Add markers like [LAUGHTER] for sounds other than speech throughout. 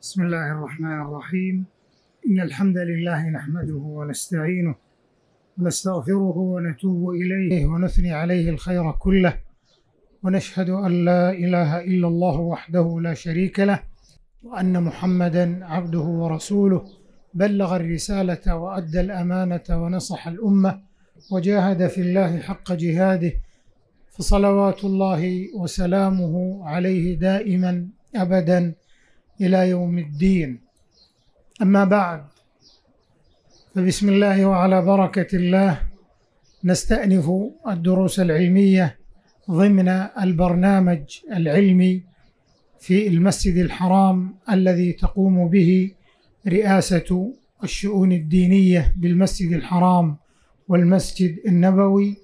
بسم الله الرحمن الرحيم إن الحمد لله نحمده ونستعينه ونستغفره ونتوب إليه ونثني عليه الخير كله ونشهد أن لا إله إلا الله وحده لا شريك له وأن محمدا عبده ورسوله بلغ الرسالة وأدى الأمانة ونصح الأمة وجاهد في الله حق جهاده فصلوات الله وسلامه عليه دائما أبدا إلى يوم الدين أما بعد فبسم الله وعلى بركة الله نستأنف الدروس العلمية ضمن البرنامج العلمي في المسجد الحرام الذي تقوم به رئاسة الشؤون الدينية بالمسجد الحرام والمسجد النبوي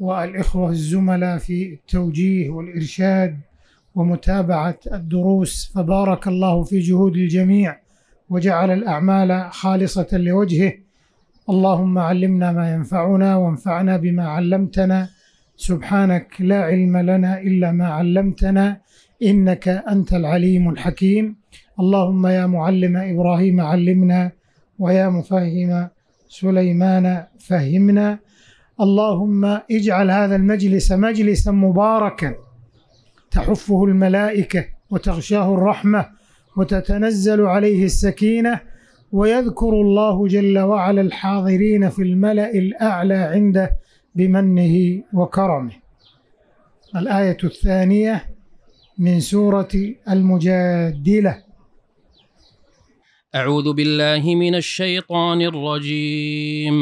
والإخوة الزملاء في التوجيه والإرشاد ومتابعه الدروس فبارك الله في جهود الجميع وجعل الاعمال خالصه لوجهه اللهم علمنا ما ينفعنا وانفعنا بما علمتنا سبحانك لا علم لنا الا ما علمتنا انك انت العليم الحكيم اللهم يا معلم ابراهيم علمنا ويا مفهم سليمان فهمنا اللهم اجعل هذا المجلس مجلسا مباركا تحفه الملائكة وتغشاه الرحمة وتتنزل عليه السكينة ويذكر الله جل وعلا الحاضرين في الملأ الأعلى عنده بمنه وكرمه الآية الثانية من سورة المجادلة أعوذ بالله من الشيطان الرجيم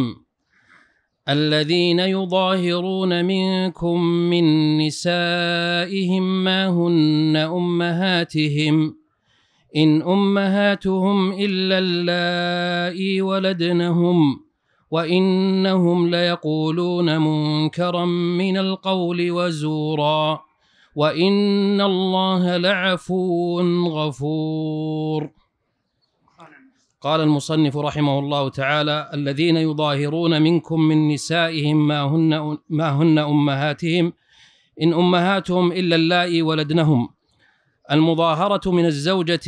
الذين يظاهرون منكم من نسائهم ما هن أمهاتهم إن أمهاتهم إلا اللائي ولدنهم وإنهم ليقولون منكرا من القول وزورا وإن الله لعفو غفور قال المصنف رحمه الله تعالى الذين يظاهرون منكم من نسائهم ما هن ما هن امهاتهم ان امهاتهم الا اللائي ولدنهم المظاهره من الزوجه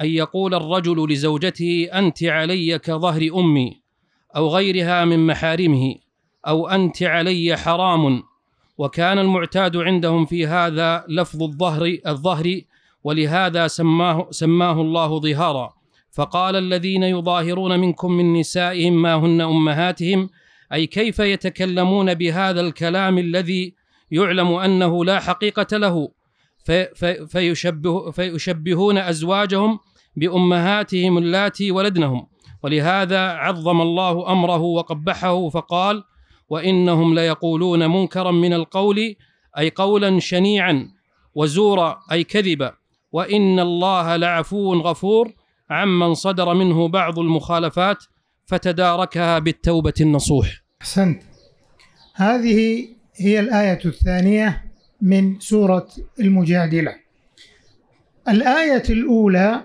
ان يقول الرجل لزوجته انت علي كظهر امي او غيرها من محارمه او انت علي حرام وكان المعتاد عندهم في هذا لفظ الظهر الظهر ولهذا سماه سماه الله ظهارا فقال الذين يظاهرون منكم من نسائهم ما هن امهاتهم اي كيف يتكلمون بهذا الكلام الذي يعلم انه لا حقيقه له فيشبه فيشبهون ازواجهم بامهاتهم اللاتي ولدنهم ولهذا عظم الله امره وقبحه فقال وانهم ليقولون منكرا من القول اي قولا شنيعا وزورا اي كذبا وان الله لعفو غفور عمن صدر منه بعض المخالفات فتداركها بالتوبة النصوح أحسنت هذه هي الآية الثانية من سورة المجادلة الآية الأولى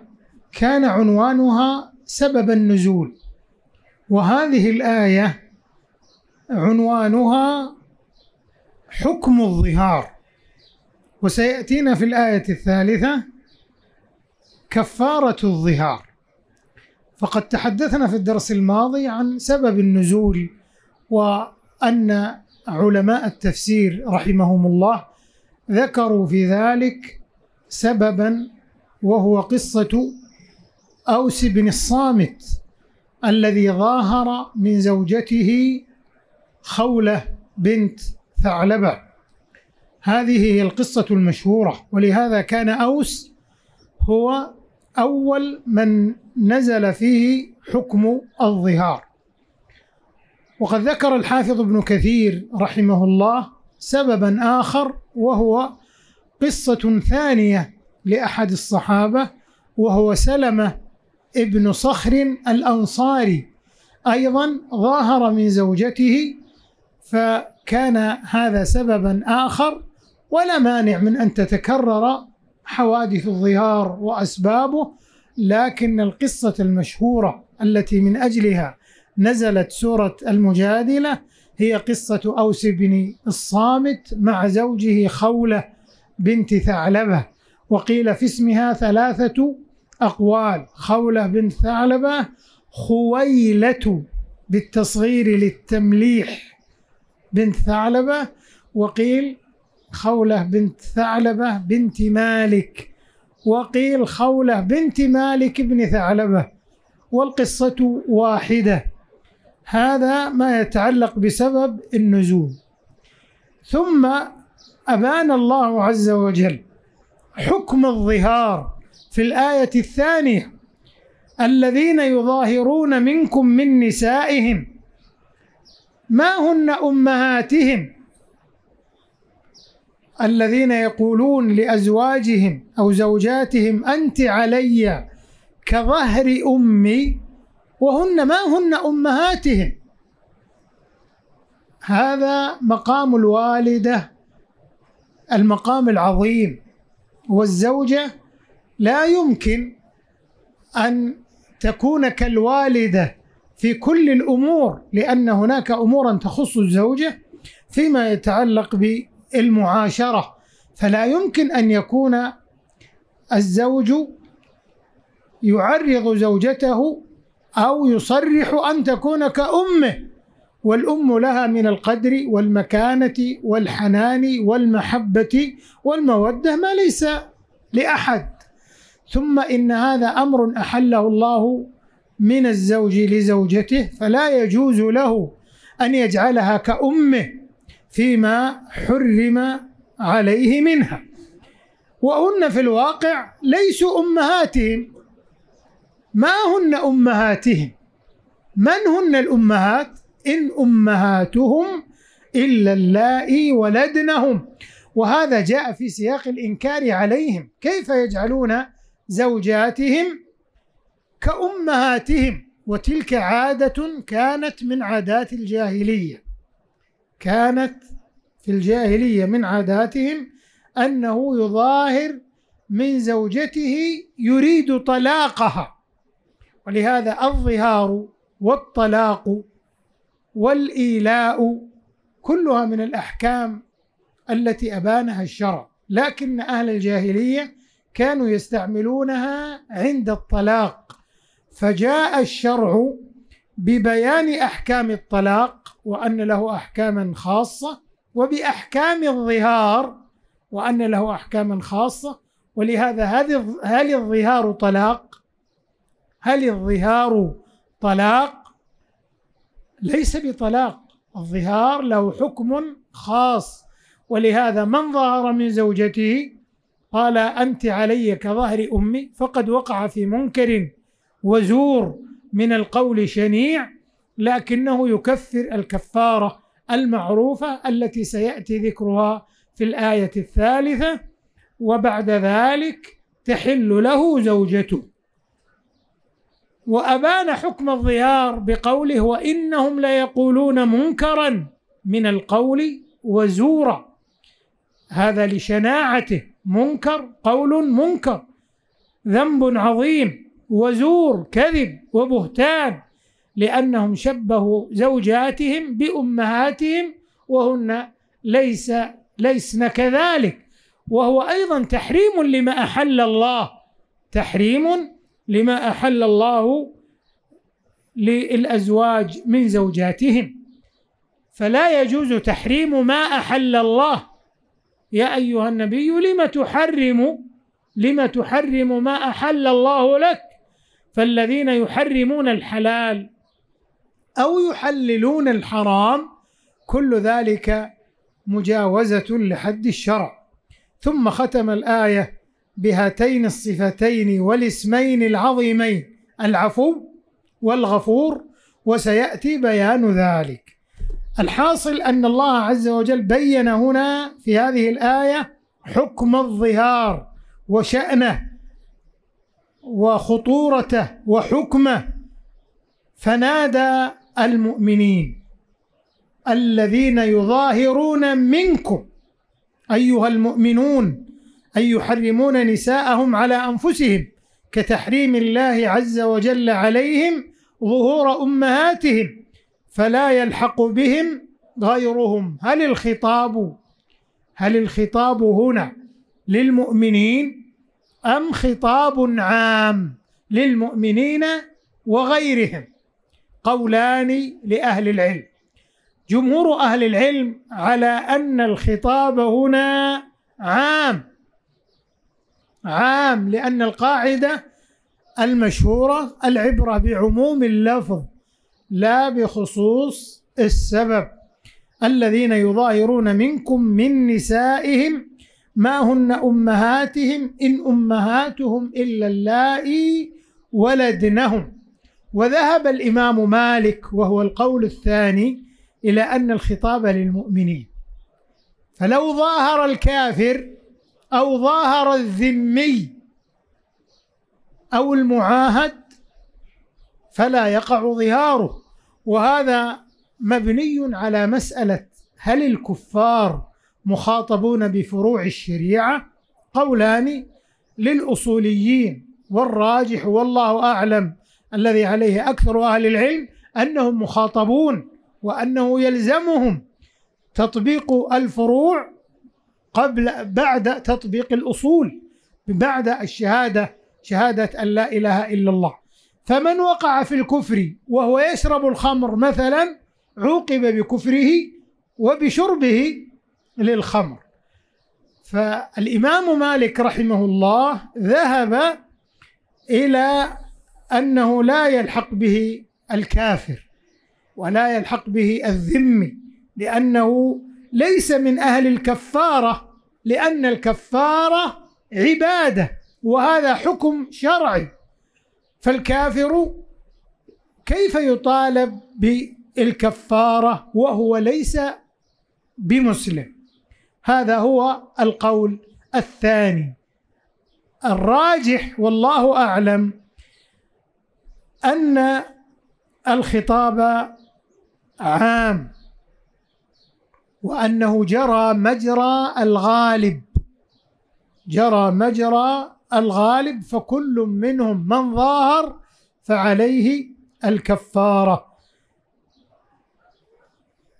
كان عنوانها سبب النزول وهذه الآية عنوانها حكم الظهار وسيأتينا في الآية الثالثة كفارة الظهار فقد تحدثنا في الدرس الماضي عن سبب النزول وأن علماء التفسير رحمهم الله ذكروا في ذلك سببا وهو قصة أوس بن الصامت الذي ظاهر من زوجته خولة بنت ثعلبة هذه هي القصة المشهورة ولهذا كان أوس هو أول من نزل فيه حكم الظهار وقد ذكر الحافظ ابن كثير رحمه الله سببا آخر وهو قصة ثانية لأحد الصحابة وهو سلمة ابن صخر الأنصاري أيضا ظاهر من زوجته فكان هذا سببا آخر ولا مانع من أن تتكرر حوادث الظهار واسبابه لكن القصه المشهوره التي من اجلها نزلت سوره المجادله هي قصه اوس بن الصامت مع زوجه خوله بنت ثعلبه وقيل في اسمها ثلاثه اقوال خوله بنت ثعلبه خويله بالتصغير للتمليح بنت ثعلبه وقيل خولة بنت ثعلبة بنت مالك وقيل خولة بنت مالك بن ثعلبة والقصة واحدة هذا ما يتعلق بسبب النزول ثم أبان الله عز وجل حكم الظهار في الآية الثانية الذين يظاهرون منكم من نسائهم ما هن أمهاتهم الذين يقولون لأزواجهم أو زوجاتهم أنت علي كظهر أمي وهن ما هن أمهاتهم هذا مقام الوالدة المقام العظيم والزوجة لا يمكن أن تكون كالوالدة في كل الأمور لأن هناك أمورا تخص الزوجة فيما يتعلق ب المعاشره فلا يمكن ان يكون الزوج يعرض زوجته او يصرح ان تكون كامه والام لها من القدر والمكانه والحنان والمحبه والموده ما ليس لاحد ثم ان هذا امر احله الله من الزوج لزوجته فلا يجوز له ان يجعلها كامه فيما حرم عليه منها وهن في الواقع ليسوا امهاتهم ما هن امهاتهم من هن الامهات ان امهاتهم الا اللائي ولدنهم وهذا جاء في سياق الانكار عليهم كيف يجعلون زوجاتهم كامهاتهم وتلك عاده كانت من عادات الجاهليه كانت في الجاهلية من عاداتهم أنه يظاهر من زوجته يريد طلاقها ولهذا الظهار والطلاق والإيلاء كلها من الأحكام التي أبانها الشرع لكن أهل الجاهلية كانوا يستعملونها عند الطلاق فجاء الشرع ببيان أحكام الطلاق وأن له أحكاما خاصة وبأحكام الظهار وأن له أحكاما خاصة ولهذا هل الظهار طلاق؟ هل الظهار طلاق؟ ليس بطلاق الظهار له حكم خاص ولهذا من ظهر من زوجته قال أنت علي كظهر أمي فقد وقع في منكر وزور من القول شنيع لكنه يكفر الكفاره المعروفه التي سياتي ذكرها في الايه الثالثه وبعد ذلك تحل له زوجته وابان حكم الظهار بقوله وانهم ليقولون منكرا من القول وزورا هذا لشناعته منكر قول منكر ذنب عظيم وزور كذب وبهتان لأنهم شبهوا زوجاتهم بأمهاتهم وهن ليس ليسن كذلك وهو أيضا تحريم لما أحل الله تحريم لما أحل الله للأزواج من زوجاتهم فلا يجوز تحريم ما أحل الله يا أيها النبي لم تحرم لم تحرم ما أحل الله لك فالذين يحرمون الحلال أو يحللون الحرام كل ذلك مجاوزة لحد الشرع ثم ختم الآية بهاتين الصفتين والاسمين العظيمين العفو والغفور وسيأتي بيان ذلك الحاصل أن الله عز وجل بين هنا في هذه الآية حكم الظهار وشأنه وخطورته وحكمه فنادى المؤمنين الذين يظاهرون منكم أيها المؤمنون أي يحرمون نساءهم على أنفسهم كتحريم الله عز وجل عليهم ظهور أمهاتهم فلا يلحق بهم غيرهم هل الخطاب هل الخطاب هنا للمؤمنين أم خطاب عام للمؤمنين وغيرهم قولان لأهل العلم جمهور أهل العلم على أن الخطاب هنا عام عام لأن القاعدة المشهورة العبرة بعموم اللفظ لا بخصوص السبب الذين يظاهرون منكم من نسائهم ما هن أمهاتهم إن أمهاتهم إلا اللائي ولدنهم وذهب الامام مالك وهو القول الثاني الى ان الخطاب للمؤمنين فلو ظاهر الكافر او ظاهر الذمي او المعاهد فلا يقع ظهاره وهذا مبني على مساله هل الكفار مخاطبون بفروع الشريعه قولان للاصوليين والراجح والله اعلم الذي عليه اكثر اهل العلم انهم مخاطبون وانه يلزمهم تطبيق الفروع قبل بعد تطبيق الاصول بعد الشهاده شهاده ان لا اله الا الله فمن وقع في الكفر وهو يشرب الخمر مثلا عوقب بكفره وبشربه للخمر فالامام مالك رحمه الله ذهب الى انه لا يلحق به الكافر ولا يلحق به الذمي لانه ليس من اهل الكفاره لان الكفاره عباده وهذا حكم شرعي فالكافر كيف يطالب بالكفاره وهو ليس بمسلم هذا هو القول الثاني الراجح والله اعلم أن الخطاب عام وأنه جرى مجرى الغالب جرى مجرى الغالب فكل منهم من ظاهر فعليه الكفارة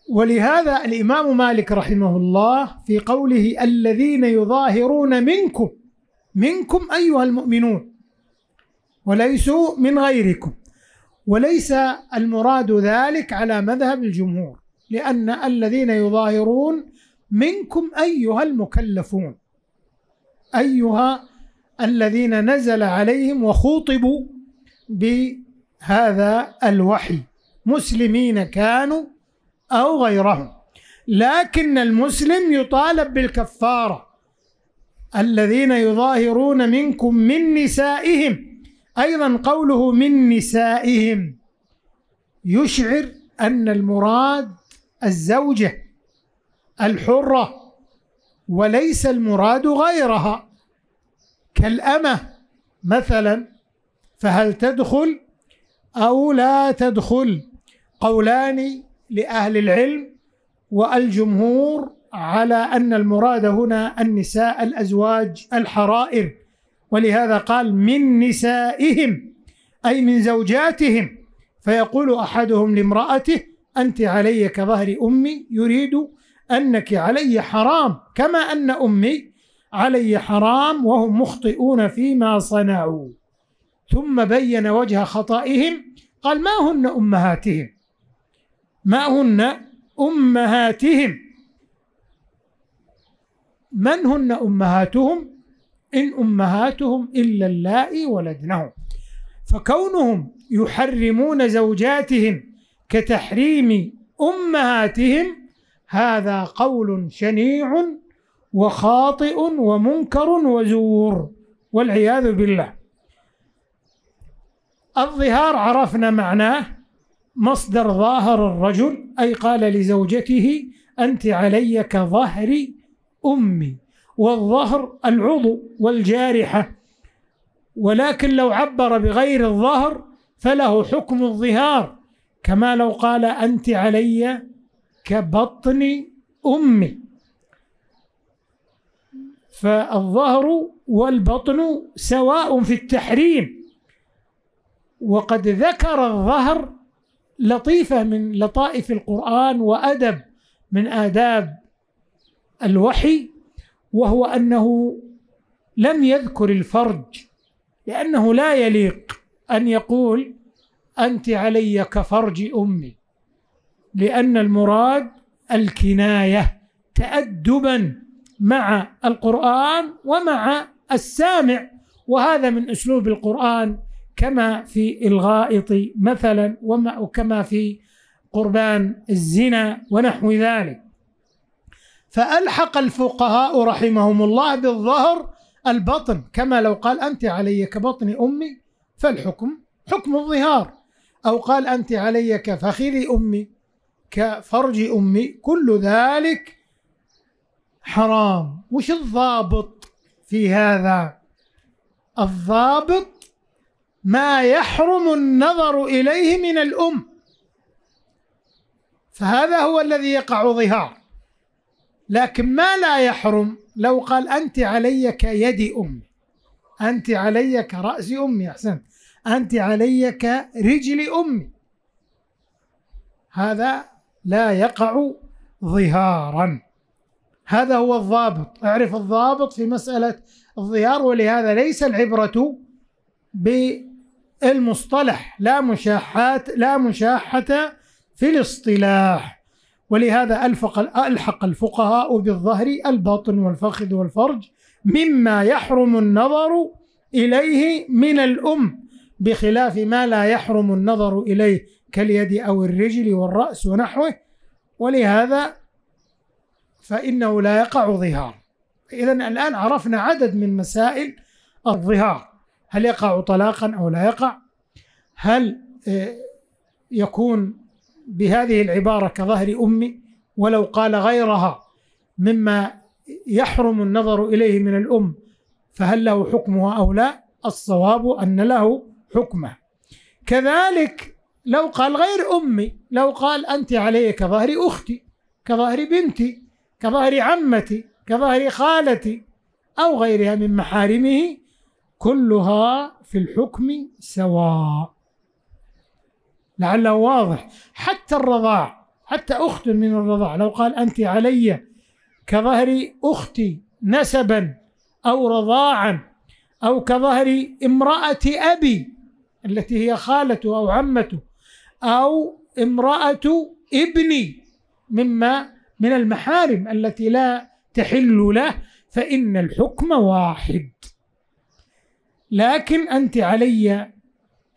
ولهذا الإمام مالك رحمه الله في قوله الذين يظاهرون منكم منكم أيها المؤمنون وليسوا من غيركم وليس المراد ذلك على مذهب الجمهور لأن الذين يظاهرون منكم أيها المكلفون أيها الذين نزل عليهم وخوطبوا بهذا الوحي مسلمين كانوا أو غيرهم لكن المسلم يطالب بالكفارة الذين يظاهرون منكم من نسائهم أيضا قوله من نسائهم يشعر أن المراد الزوجة الحرة وليس المراد غيرها كالأمة مثلا فهل تدخل أو لا تدخل قولان لأهل العلم والجمهور على أن المراد هنا النساء الأزواج الحرائر ولهذا قال من نسائهم أي من زوجاتهم فيقول أحدهم لامرأته أنت علي كظهر أمي يريد أنك علي حرام كما أن أمي علي حرام وهم مخطئون فيما صنعوا ثم بين وجه خطئهم قال ما هن أمهاتهم ما هن أمهاتهم من هن أمهاتهم إن أمهاتهم إلا اللائي ولدنهم فكونهم يحرمون زوجاتهم كتحريم أمهاتهم هذا قول شنيع وخاطئ ومنكر وزور والعياذ بالله الظهار عرفنا معناه مصدر ظاهر الرجل أي قال لزوجته أنت علي كظهر أمي والظهر العضو والجارحة ولكن لو عبر بغير الظهر فله حكم الظهار كما لو قال أنت علي كبطن أمي فالظهر والبطن سواء في التحريم وقد ذكر الظهر لطيفة من لطائف القرآن وأدب من آداب الوحي وهو انه لم يذكر الفرج لانه لا يليق ان يقول انت علي كفرج امي لان المراد الكنايه تادبا مع القران ومع السامع وهذا من اسلوب القران كما في الغائط مثلا وكما في قربان الزنا ونحو ذلك فألحق الفقهاء رحمهم الله بالظهر البطن كما لو قال أنت علي كبطن أمي فالحكم حكم الظهار أو قال أنت علي كفخذ أمي كفرج أمي كل ذلك حرام وش الضابط في هذا الضابط ما يحرم النظر إليه من الأم فهذا هو الذي يقع ظهار لكن ما لا يحرم لو قال أنت علي كيد أمي أنت علي كرأس أمي أحسنت أنت علي كرجل أمي هذا لا يقع ظهارا هذا هو الضابط اعرف الضابط في مسألة الظهار ولهذا ليس العبرة بالمصطلح لا مشاحات لا مشاحة في الاصطلاح ولهذا ألفق ألحق الفقهاء بالظهر الباطن والفخذ والفرج مما يحرم النظر إليه من الأم بخلاف ما لا يحرم النظر إليه كاليد أو الرجل والرأس ونحوه ولهذا فإنه لا يقع ظهار إذا الآن عرفنا عدد من مسائل الظهار هل يقع طلاقا أو لا يقع هل آه، يكون بهذه العبارة كظهر أمي ولو قال غيرها مما يحرم النظر إليه من الأم فهل له حكمها أو لا الصواب أن له حكمه كذلك لو قال غير أمي لو قال أنت علي كظهر أختي كظهر بنتي كظهر عمتي كظهر خالتي أو غيرها من محارمه كلها في الحكم سواء لعله واضح حتى الرضاع حتى أخت من الرضاع لو قال أنت علي كظهر أختي نسبا أو رضاعا أو كظهر امرأة أبي التي هي خالته أو عمته أو امرأة ابني مما من المحارم التي لا تحل له فإن الحكم واحد لكن أنت علي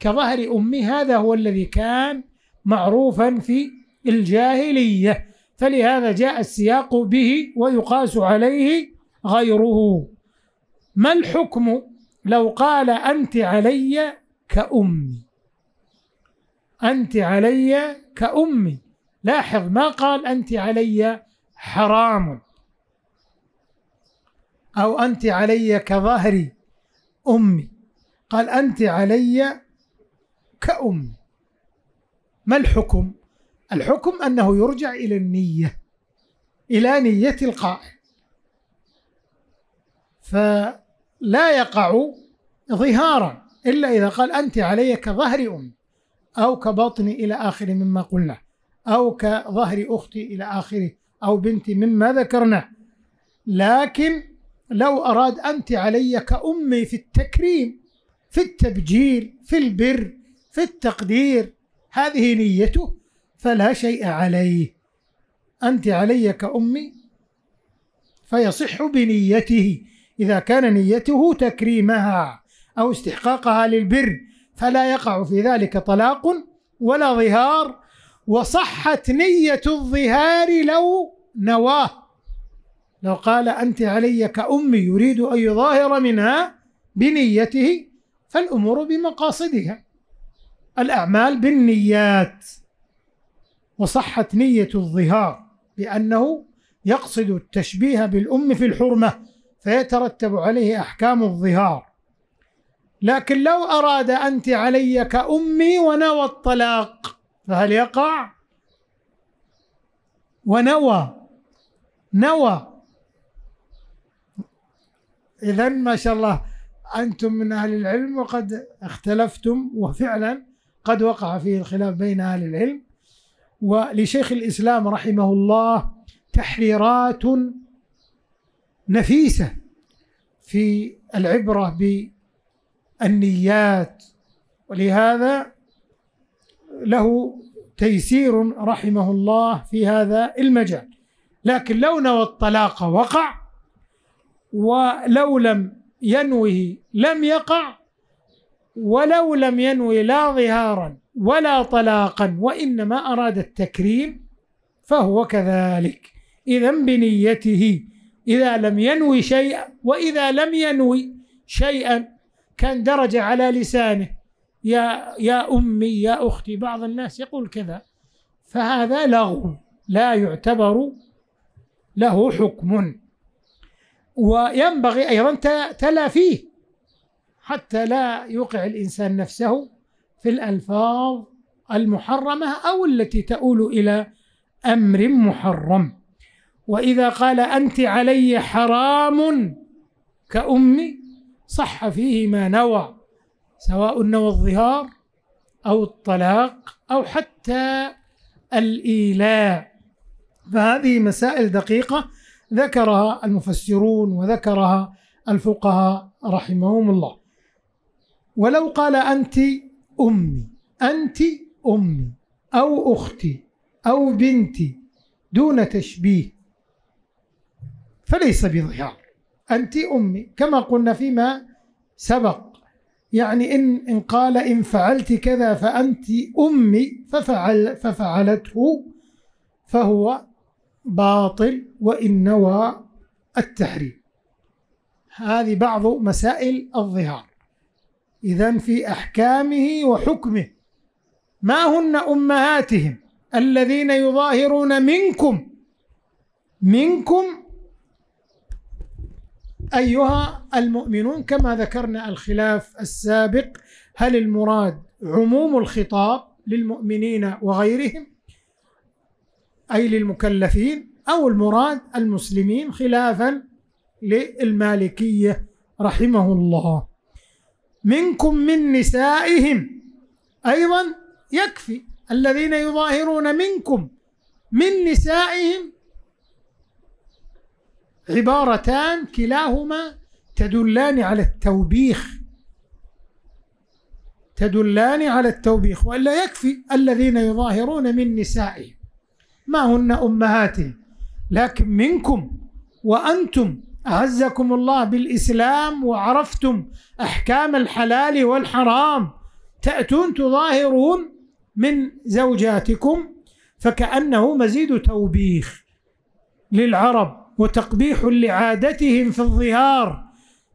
كظهر أمي هذا هو الذي كان معروفا في الجاهلية فلهذا جاء السياق به ويقاس عليه غيره ما الحكم لو قال أنت علي كأمي أنت علي كأمي لاحظ ما قال أنت علي حرام أو أنت علي كظهري أمي قال أنت علي كأم ما الحكم؟ الحكم أنه يرجع إلى النية إلى نية القائل فلا يقع ظهارا إلا إذا قال أنت علي كظهر أمي أو كبطني إلى آخر مما قلنا أو كظهر أختي إلى آخره أو بنتي مما ذكرناه لكن لو أراد أنت علي كأمي في التكريم في التبجيل في البر في التقدير هذه نيته فلا شيء عليه أنت علي كأمي فيصح بنيته إذا كان نيته تكريمها أو استحقاقها للبر فلا يقع في ذلك طلاق ولا ظهار وصحت نية الظهار لو نواه لو قال أنت علي كأمي يريد أن يظاهر منها بنيته فالأمور بمقاصدها الأعمال بالنيات وصحت نية الظهار بأنه يقصد التشبيه بالأم في الحرمة فيترتب عليه أحكام الظهار لكن لو أراد أنت علي كأمي ونوى الطلاق فهل يقع؟ ونوى نوى إذا ما شاء الله أنتم من أهل العلم وقد اختلفتم وفعلا قد وقع فيه الخلاف بين أهل العلم ولشيخ الإسلام رحمه الله تحريرات نفيسة في العبرة بالنيات ولهذا له تيسير رحمه الله في هذا المجال لكن لو نوى الطلاق وقع ولو لم ينوه لم يقع ولو لم ينوي لا ظهارا ولا طلاقا وانما اراد التكريم فهو كذلك اذا بنيته اذا لم ينوي شيئا واذا لم ينوي شيئا كان درج على لسانه يا يا امي يا اختي بعض الناس يقول كذا فهذا لغو لا يعتبر له حكم وينبغي ايضا تلافيه حتى لا يوقع الإنسان نفسه في الألفاظ المحرمة أو التي تؤول إلى أمر محرم وإذا قال أنت علي حرام كأمي صح فيه ما نوى سواء نوى الظهار أو الطلاق أو حتى الإيلاء فهذه مسائل دقيقة ذكرها المفسرون وذكرها الفقهاء رحمهم الله ولو قال أنت أمي أنت أمي أو أختي أو بنتي دون تشبيه فليس بظهار أنت أمي كما قلنا فيما سبق يعني إن, إن قال إن فعلت كذا فأنت أمي ففعل ففعلته فهو باطل وإن نوى التحريم هذه بعض مسائل الظهار إذا في أحكامه وحكمه ما هن أمهاتهم الذين يظاهرون منكم منكم أيها المؤمنون كما ذكرنا الخلاف السابق هل المراد عموم الخطاب للمؤمنين وغيرهم أي للمكلفين أو المراد المسلمين خلافا للمالكية رحمه الله منكم من نسائهم أيضا يكفي الذين يظاهرون منكم من نسائهم عبارتان كلاهما تدلان على التوبيخ تدلان على التوبيخ والا يكفي الذين يظاهرون من نسائهم ما هن امهاتهم لكن منكم وانتم أعزكم الله بالإسلام وعرفتم أحكام الحلال والحرام تأتون تظاهرون من زوجاتكم فكأنه مزيد توبيخ للعرب وتقبيح لعادتهم في الظهار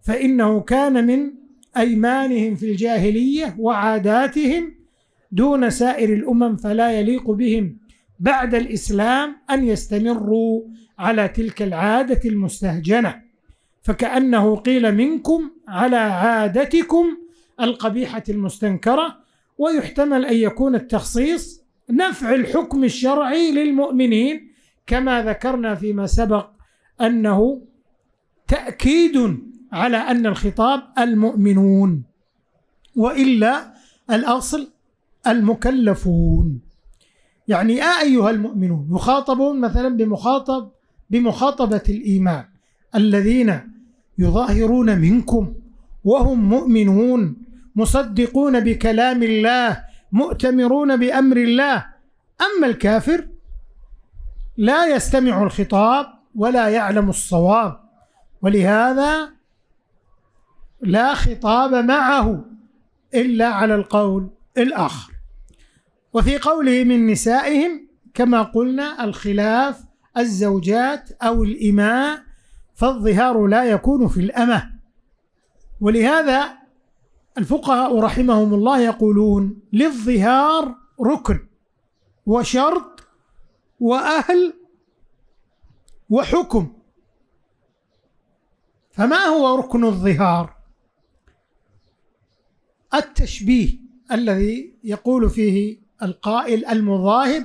فإنه كان من أيمانهم في الجاهلية وعاداتهم دون سائر الأمم فلا يليق بهم بعد الاسلام ان يستمروا على تلك العاده المستهجنه فكانه قيل منكم على عادتكم القبيحه المستنكره ويحتمل ان يكون التخصيص نفع الحكم الشرعي للمؤمنين كما ذكرنا فيما سبق انه تاكيد على ان الخطاب المؤمنون والا الاصل المكلفون يعني يا أيها المؤمنون يخاطبون مثلا بمخاطب بمخاطبة الإيمان الذين يظاهرون منكم وهم مؤمنون مصدقون بكلام الله مؤتمرون بأمر الله أما الكافر لا يستمع الخطاب ولا يعلم الصواب ولهذا لا خطاب معه إلا على القول الآخر وفي قوله من نسائهم كما قلنا الخلاف الزوجات أو الإماء فالظهار لا يكون في الأمة ولهذا الفقهاء رحمهم الله يقولون للظهار ركن وشرط وأهل وحكم فما هو ركن الظهار التشبيه الذي يقول فيه القائل المظاهر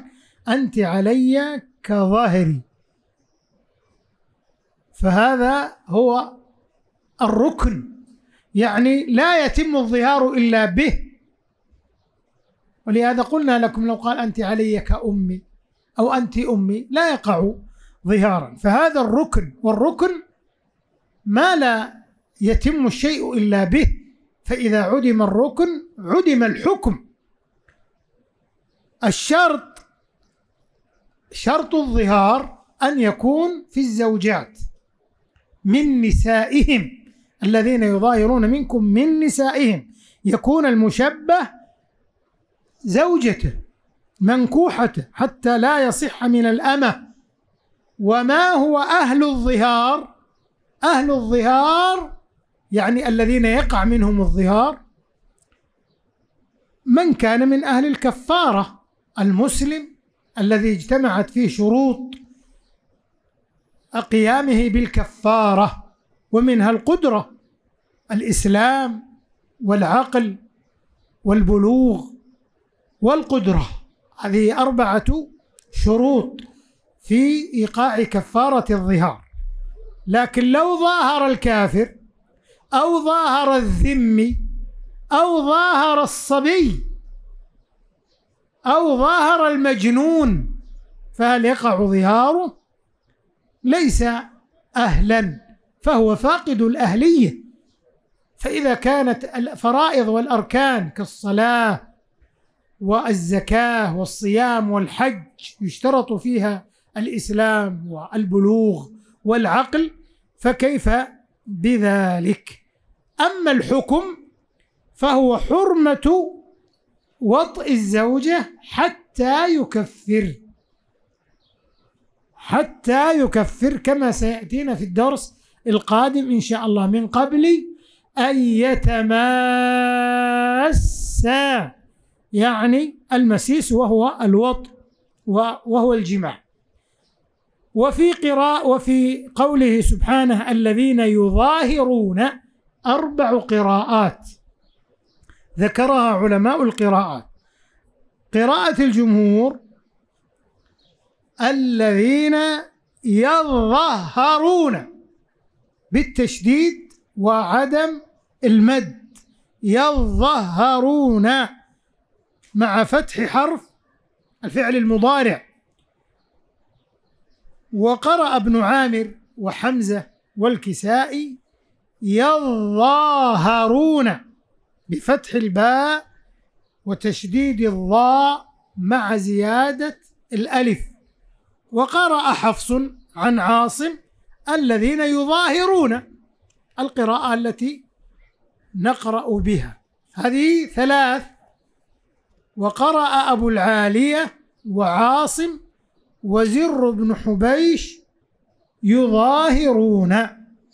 أنت علي كظاهري فهذا هو الركن يعني لا يتم الظهار إلا به ولهذا قلنا لكم لو قال أنت علي كأمي أو أنت أمي لا يقع ظهارا فهذا الركن والركن ما لا يتم الشيء إلا به فإذا عدم الركن عدم الحكم الشرط شرط الظهار أن يكون في الزوجات من نسائهم الذين يظاهرون منكم من نسائهم يكون المشبه زوجته منكوحته حتى لا يصح من الأمة وما هو أهل الظهار أهل الظهار يعني الذين يقع منهم الظهار من كان من أهل الكفارة المسلم الذي اجتمعت فيه شروط قيامه بالكفاره ومنها القدره الاسلام والعقل والبلوغ والقدره هذه اربعه شروط في ايقاع كفاره الظهار لكن لو ظاهر الكافر او ظاهر الذمي او ظاهر الصبي أو ظاهر المجنون فهل يقع ظهاره؟ ليس أهلا فهو فاقد الأهلية فإذا كانت الفرائض والأركان كالصلاة والزكاة والصيام والحج يشترط فيها الإسلام والبلوغ والعقل فكيف بذلك؟ أما الحكم فهو حرمة وطئ الزوجة حتى يكفر حتى يكفر كما سيأتينا في الدرس القادم إن شاء الله من قبل أن يتماسا يعني المسيس وهو الوط وهو الجماع وفي قراء وفي قوله سبحانه الذين يظاهرون أربع قراءات ذكرها علماء القراءات قراءة الجمهور الذين يظهرون بالتشديد وعدم المد يظهرون مع فتح حرف الفعل المضارع وقرأ ابن عامر وحمزة والكسائي يظاهرون بفتح الباء وتشديد الضاء مع زيادة الألف وقرأ حفص عن عاصم الذين يظاهرون القراءة التي نقرأ بها هذه ثلاث وقرأ أبو العالية وعاصم وزر بن حبيش يظاهرون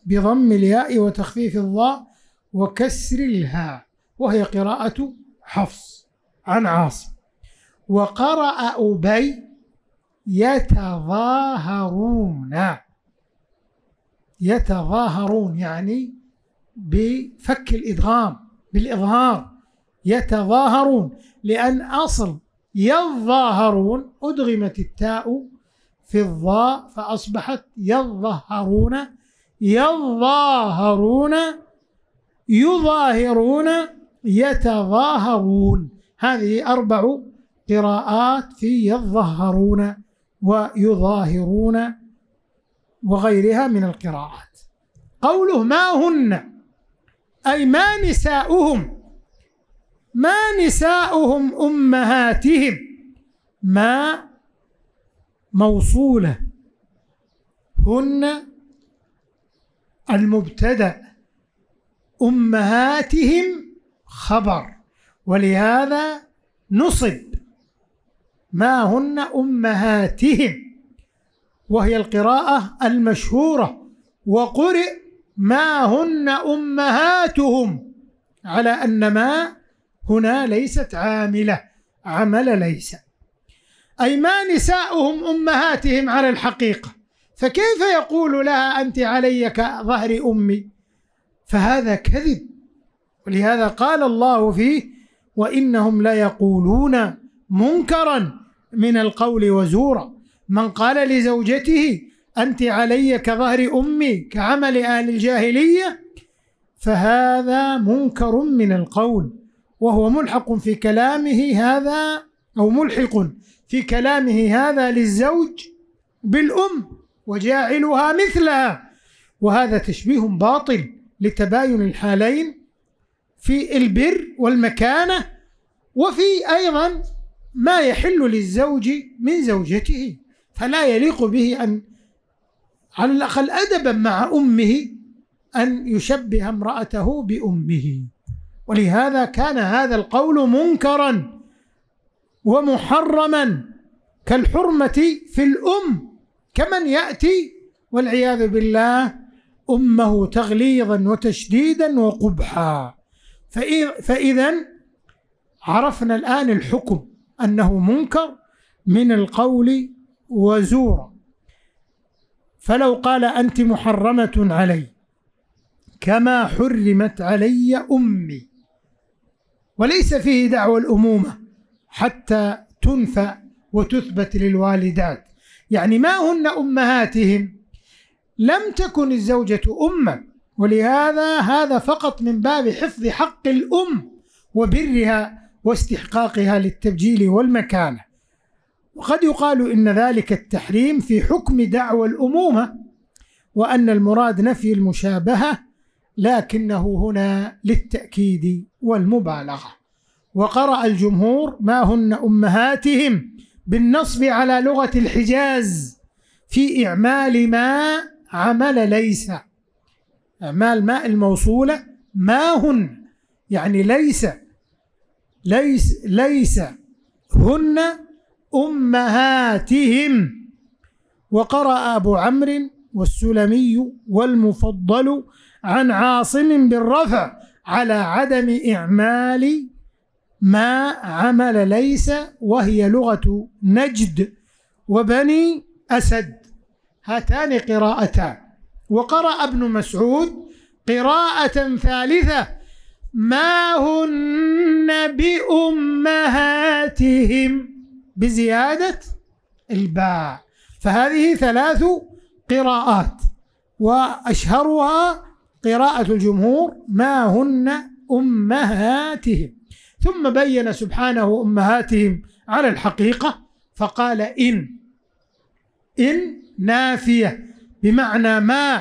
بضم الياء وتخفيف الظاء وكسر الهاء وهي قراءة حفص عن عاصم وقرأ أبي يتظاهرون يتظاهرون يعني بفك الإدغام بالإظهار يتظاهرون لأن أصل يظاهرون أدغمت التاء في الظاء فأصبحت يظهرون يظاهرون يظاهرون يتظاهرون هذه أربع قراءات في يظهرون ويظاهرون وغيرها من القراءات قوله ما هن أي ما نساؤهم ما نساؤهم أمهاتهم ما موصولة هن المبتدأ أمهاتهم خبر ولهذا نصب ما هن أمهاتهم وهي القراءة المشهورة وقرئ ما هن أمهاتهم على أن ما هنا ليست عاملة عمل ليس أي ما نساؤهم أمهاتهم على الحقيقة فكيف يقول لها أنت علي كظهر أمي فهذا كذب ولهذا قال الله فيه وإنهم ليقولون منكرا من القول وزورا من قال لزوجته أنت علي كظهر أمي كعمل أهل الجاهلية فهذا منكر من القول وهو ملحق في كلامه هذا أو ملحق في كلامه هذا للزوج بالأم وجاعلها مثلها وهذا تشبيه باطل لتباين الحالين في البر والمكانة وفي أيضا ما يحل للزوج من زوجته فلا يليق به أن على الأقل أدبا مع أمه أن يشبه امرأته بأمه ولهذا كان هذا القول منكرا ومحرما كالحرمة في الأم كمن يأتي والعياذ بالله أمه تغليظا وتشديدا وقبحا فإذا عرفنا الآن الحكم أنه منكر من القول وزورا فلو قال أنت محرمة علي كما حرمت علي أمي وليس فيه دعوى الأمومة حتى تنفى وتثبت للوالدات يعني ما هن أمهاتهم لم تكن الزوجة أمًا ولهذا هذا فقط من باب حفظ حق الأم وبرها واستحقاقها للتبجيل والمكانة وقد يقال إن ذلك التحريم في حكم دعوى الأمومة وأن المراد نفي المشابهة لكنه هنا للتأكيد والمبالغة وقرأ الجمهور ما هن أمهاتهم بالنصب على لغة الحجاز في إعمال ما عمل ليس أعمال ماء الموصولة ما هن يعني ليس ليس ليس هن أمهاتهم وقرأ أبو عمرو والسلمي والمفضل عن عاصم بالرفع على عدم إعمال ما عمل ليس وهي لغة نجد وبني أسد هاتان قراءتان وقرأ ابن مسعود قراءة ثالثة ما هن بأمهاتهم بزيادة الباء فهذه ثلاث قراءات وأشهرها قراءة الجمهور ما هن أمهاتهم ثم بين سبحانه أمهاتهم على الحقيقة فقال إن إن نافية بمعنى ما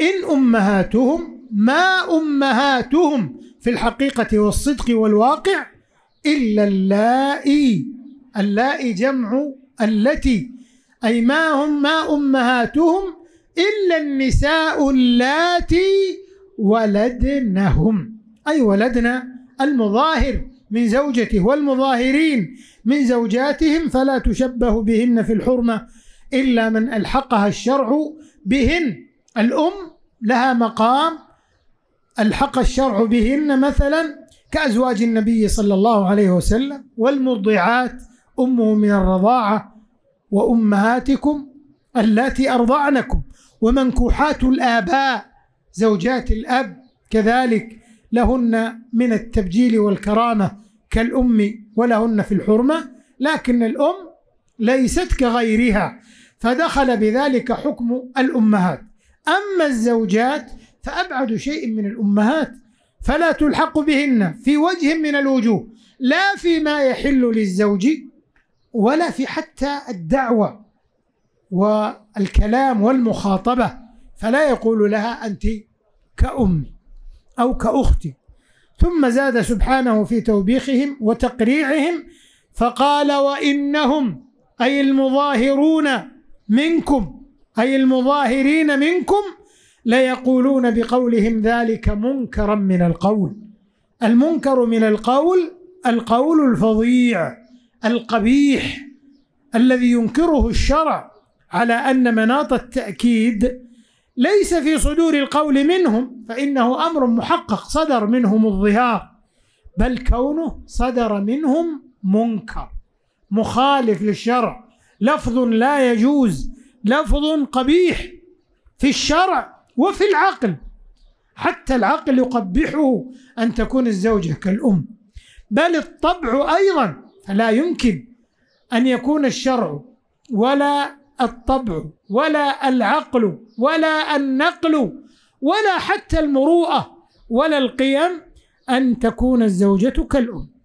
إن أمهاتهم ما أمهاتهم في الحقيقة والصدق والواقع إلا اللائي اللائي جمع التي أي ما هم ما أمهاتهم إلا النساء اللاتي ولدنهم أي ولدنا المظاهر من زوجته والمظاهرين من زوجاتهم فلا تشبه بهن في الحرمة إلا من ألحقها الشرع بهن الأم لها مقام ألحق الشرع بهن مثلا كأزواج النبي صلى الله عليه وسلم والمرضعات أمه من الرضاعة وأمهاتكم اللاتي أرضعنكم ومنكوحات الآباء زوجات الأب كذلك لهن من التبجيل والكرامة كالأم ولهن في الحرمة لكن الأم ليست كغيرها فدخل بذلك حكم الأمهات أما الزوجات فأبعد شيء من الأمهات فلا تلحق بهن في وجه من الوجوه لا فيما يحل للزوج ولا في حتى الدعوة والكلام والمخاطبة فلا يقول لها أنت كأمي أو كأختي ثم زاد سبحانه في توبيخهم وتقريعهم فقال وإنهم أي المظاهرون منكم أي المظاهرين منكم ليقولون بقولهم ذلك منكرا من القول المنكر من القول القول الفظيع القبيح الذي ينكره الشرع على أن مناط التأكيد ليس في صدور القول منهم فإنه أمر محقق صدر منهم الظهار بل كونه صدر منهم منكر مخالف للشرع لفظ لا يجوز لفظ قبيح في الشرع وفي العقل حتى العقل يقبحه أن تكون الزوجة كالأم بل الطبع أيضا فلا يمكن أن يكون الشرع ولا الطبع ولا العقل ولا النقل ولا حتى المروءة ولا القيم أن تكون الزوجة كالأم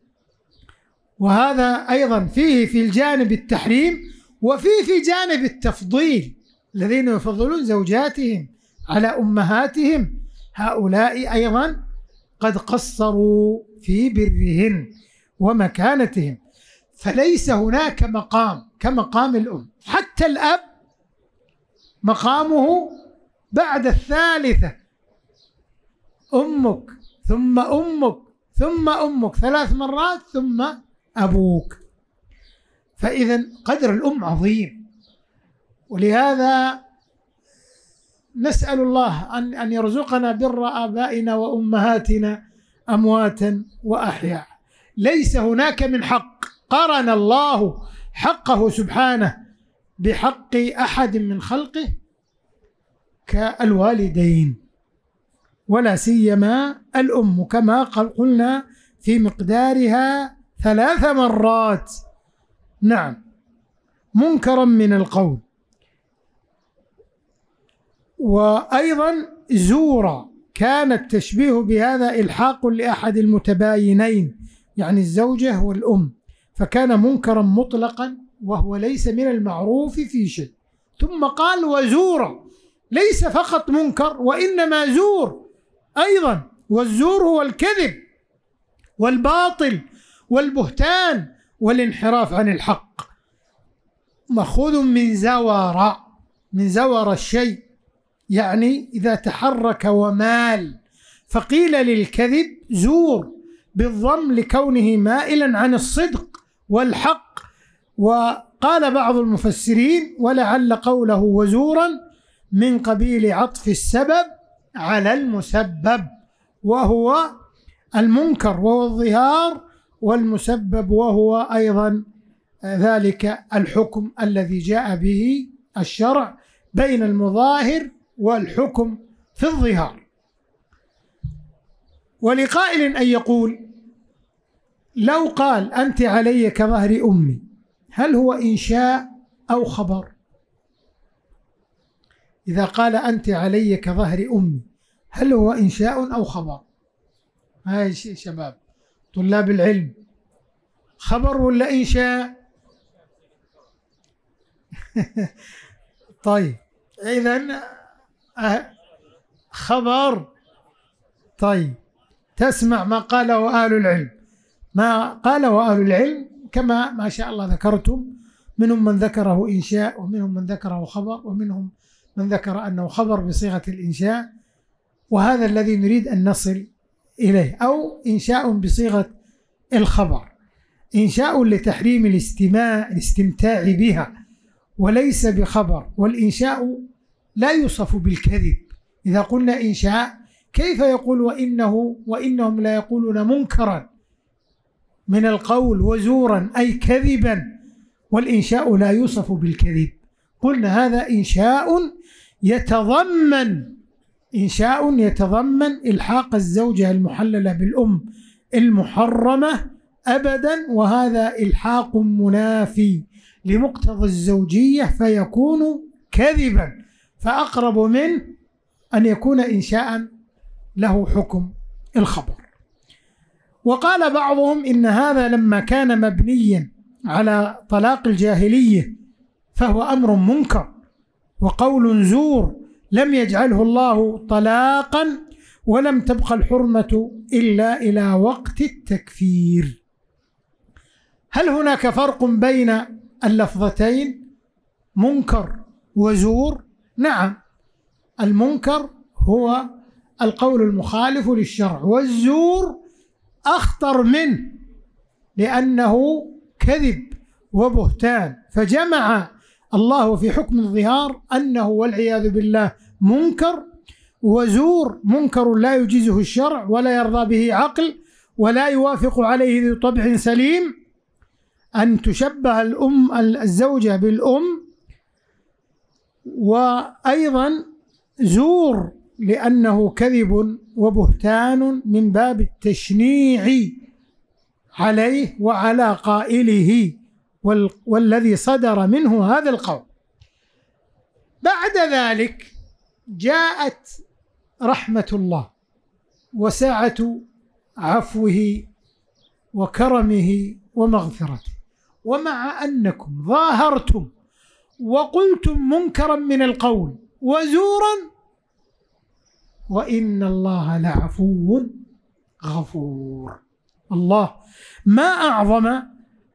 وهذا أيضا فيه في الجانب التحريم وفيه في جانب التفضيل الذين يفضلون زوجاتهم على أمهاتهم هؤلاء أيضا قد قصروا في برهن ومكانتهم فليس هناك مقام كمقام الأم حتى الأب مقامه بعد الثالثة أمك ثم أمك ثم أمك ثلاث مرات ثم أبوك فإذا قدر الأم عظيم ولهذا نسأل الله أن أن يرزقنا بر آبائنا وأمهاتنا أمواتا وأحياء ليس هناك من حق قرن الله حقه سبحانه بحق أحد من خلقه كالوالدين ولا سيما الأم كما قلنا في مقدارها ثلاث مرات نعم منكرا من القول وأيضا زورا كان التشبيه بهذا إلحاق لأحد المتباينين يعني الزوجة والأم فكان منكرا مطلقا وهو ليس من المعروف في شيء ثم قال وزورا ليس فقط منكر وإنما زور أيضا والزور هو الكذب والباطل والبهتان والانحراف عن الحق مأخوذ من زور من زور الشيء يعني إذا تحرك ومال فقيل للكذب زور بالضم لكونه مائلا عن الصدق والحق وقال بعض المفسرين ولعل قوله وزورا من قبيل عطف السبب على المسبب وهو المنكر وهو الظهار والمسبب وهو أيضا آه، ذلك الحكم الذي جاء به الشرع بين المظاهر والحكم في الظهار ولقائل أن يقول لو قال أنت علي كظهر أمي هل هو إنشاء أو خبر إذا قال أنت علي كظهر أمي هل هو إنشاء أو خبر هاي شباب طلاب العلم خبر ولا إنشاء [LAUGHS] طيب إذا أه، خبر طيب تسمع ما قاله أهل العلم ما قاله أهل العلم كما ما شاء الله ذكرتم منهم من ذكره إنشاء ومنهم من ذكره خبر ومنهم من ذكر أنه خبر بصيغة الإنشاء وهذا الذي نريد أن نصل إليه أو إنشاء بصيغة الخبر إنشاء لتحريم الاستماع الاستمتاع بها وليس بخبر والإنشاء لا يوصف بالكذب إذا قلنا إنشاء كيف يقول وإنه وإنهم لا يقولون منكرا من القول وزورا أي كذبا والإنشاء لا يوصف بالكذب قلنا هذا إنشاء يتضمن إنشاء يتضمن إلحاق الزوجة المحللة بالأم المحرمة أبدا وهذا إلحاق منافي لمقتضى الزوجية فيكون كذبا فأقرب منه أن يكون إنشاء له حكم الخبر وقال بعضهم إن هذا لما كان مبنيا على طلاق الجاهلية فهو أمر منكر وقول زور لم يجعله الله طلاقا ولم تبقى الحرمة إلا إلى وقت التكفير هل هناك فرق بين اللفظتين منكر وزور نعم المنكر هو القول المخالف للشرع والزور أخطر منه لأنه كذب وبهتان فجمع الله في حكم الظهار أنه والعياذ بالله منكر وزور منكر لا يجيزه الشرع ولا يرضى به عقل ولا يوافق عليه ذو طبع سليم أن تشبه الأم الزوجة بالأم وأيضا زور لأنه كذب وبهتان من باب التشنيع عليه وعلى قائله والذي صدر منه هذا القول بعد ذلك جاءت رحمه الله وسعه عفوه وكرمه ومغفرته ومع انكم ظاهرتم وقلتم منكرا من القول وزورا وان الله لعفو غفور الله ما اعظم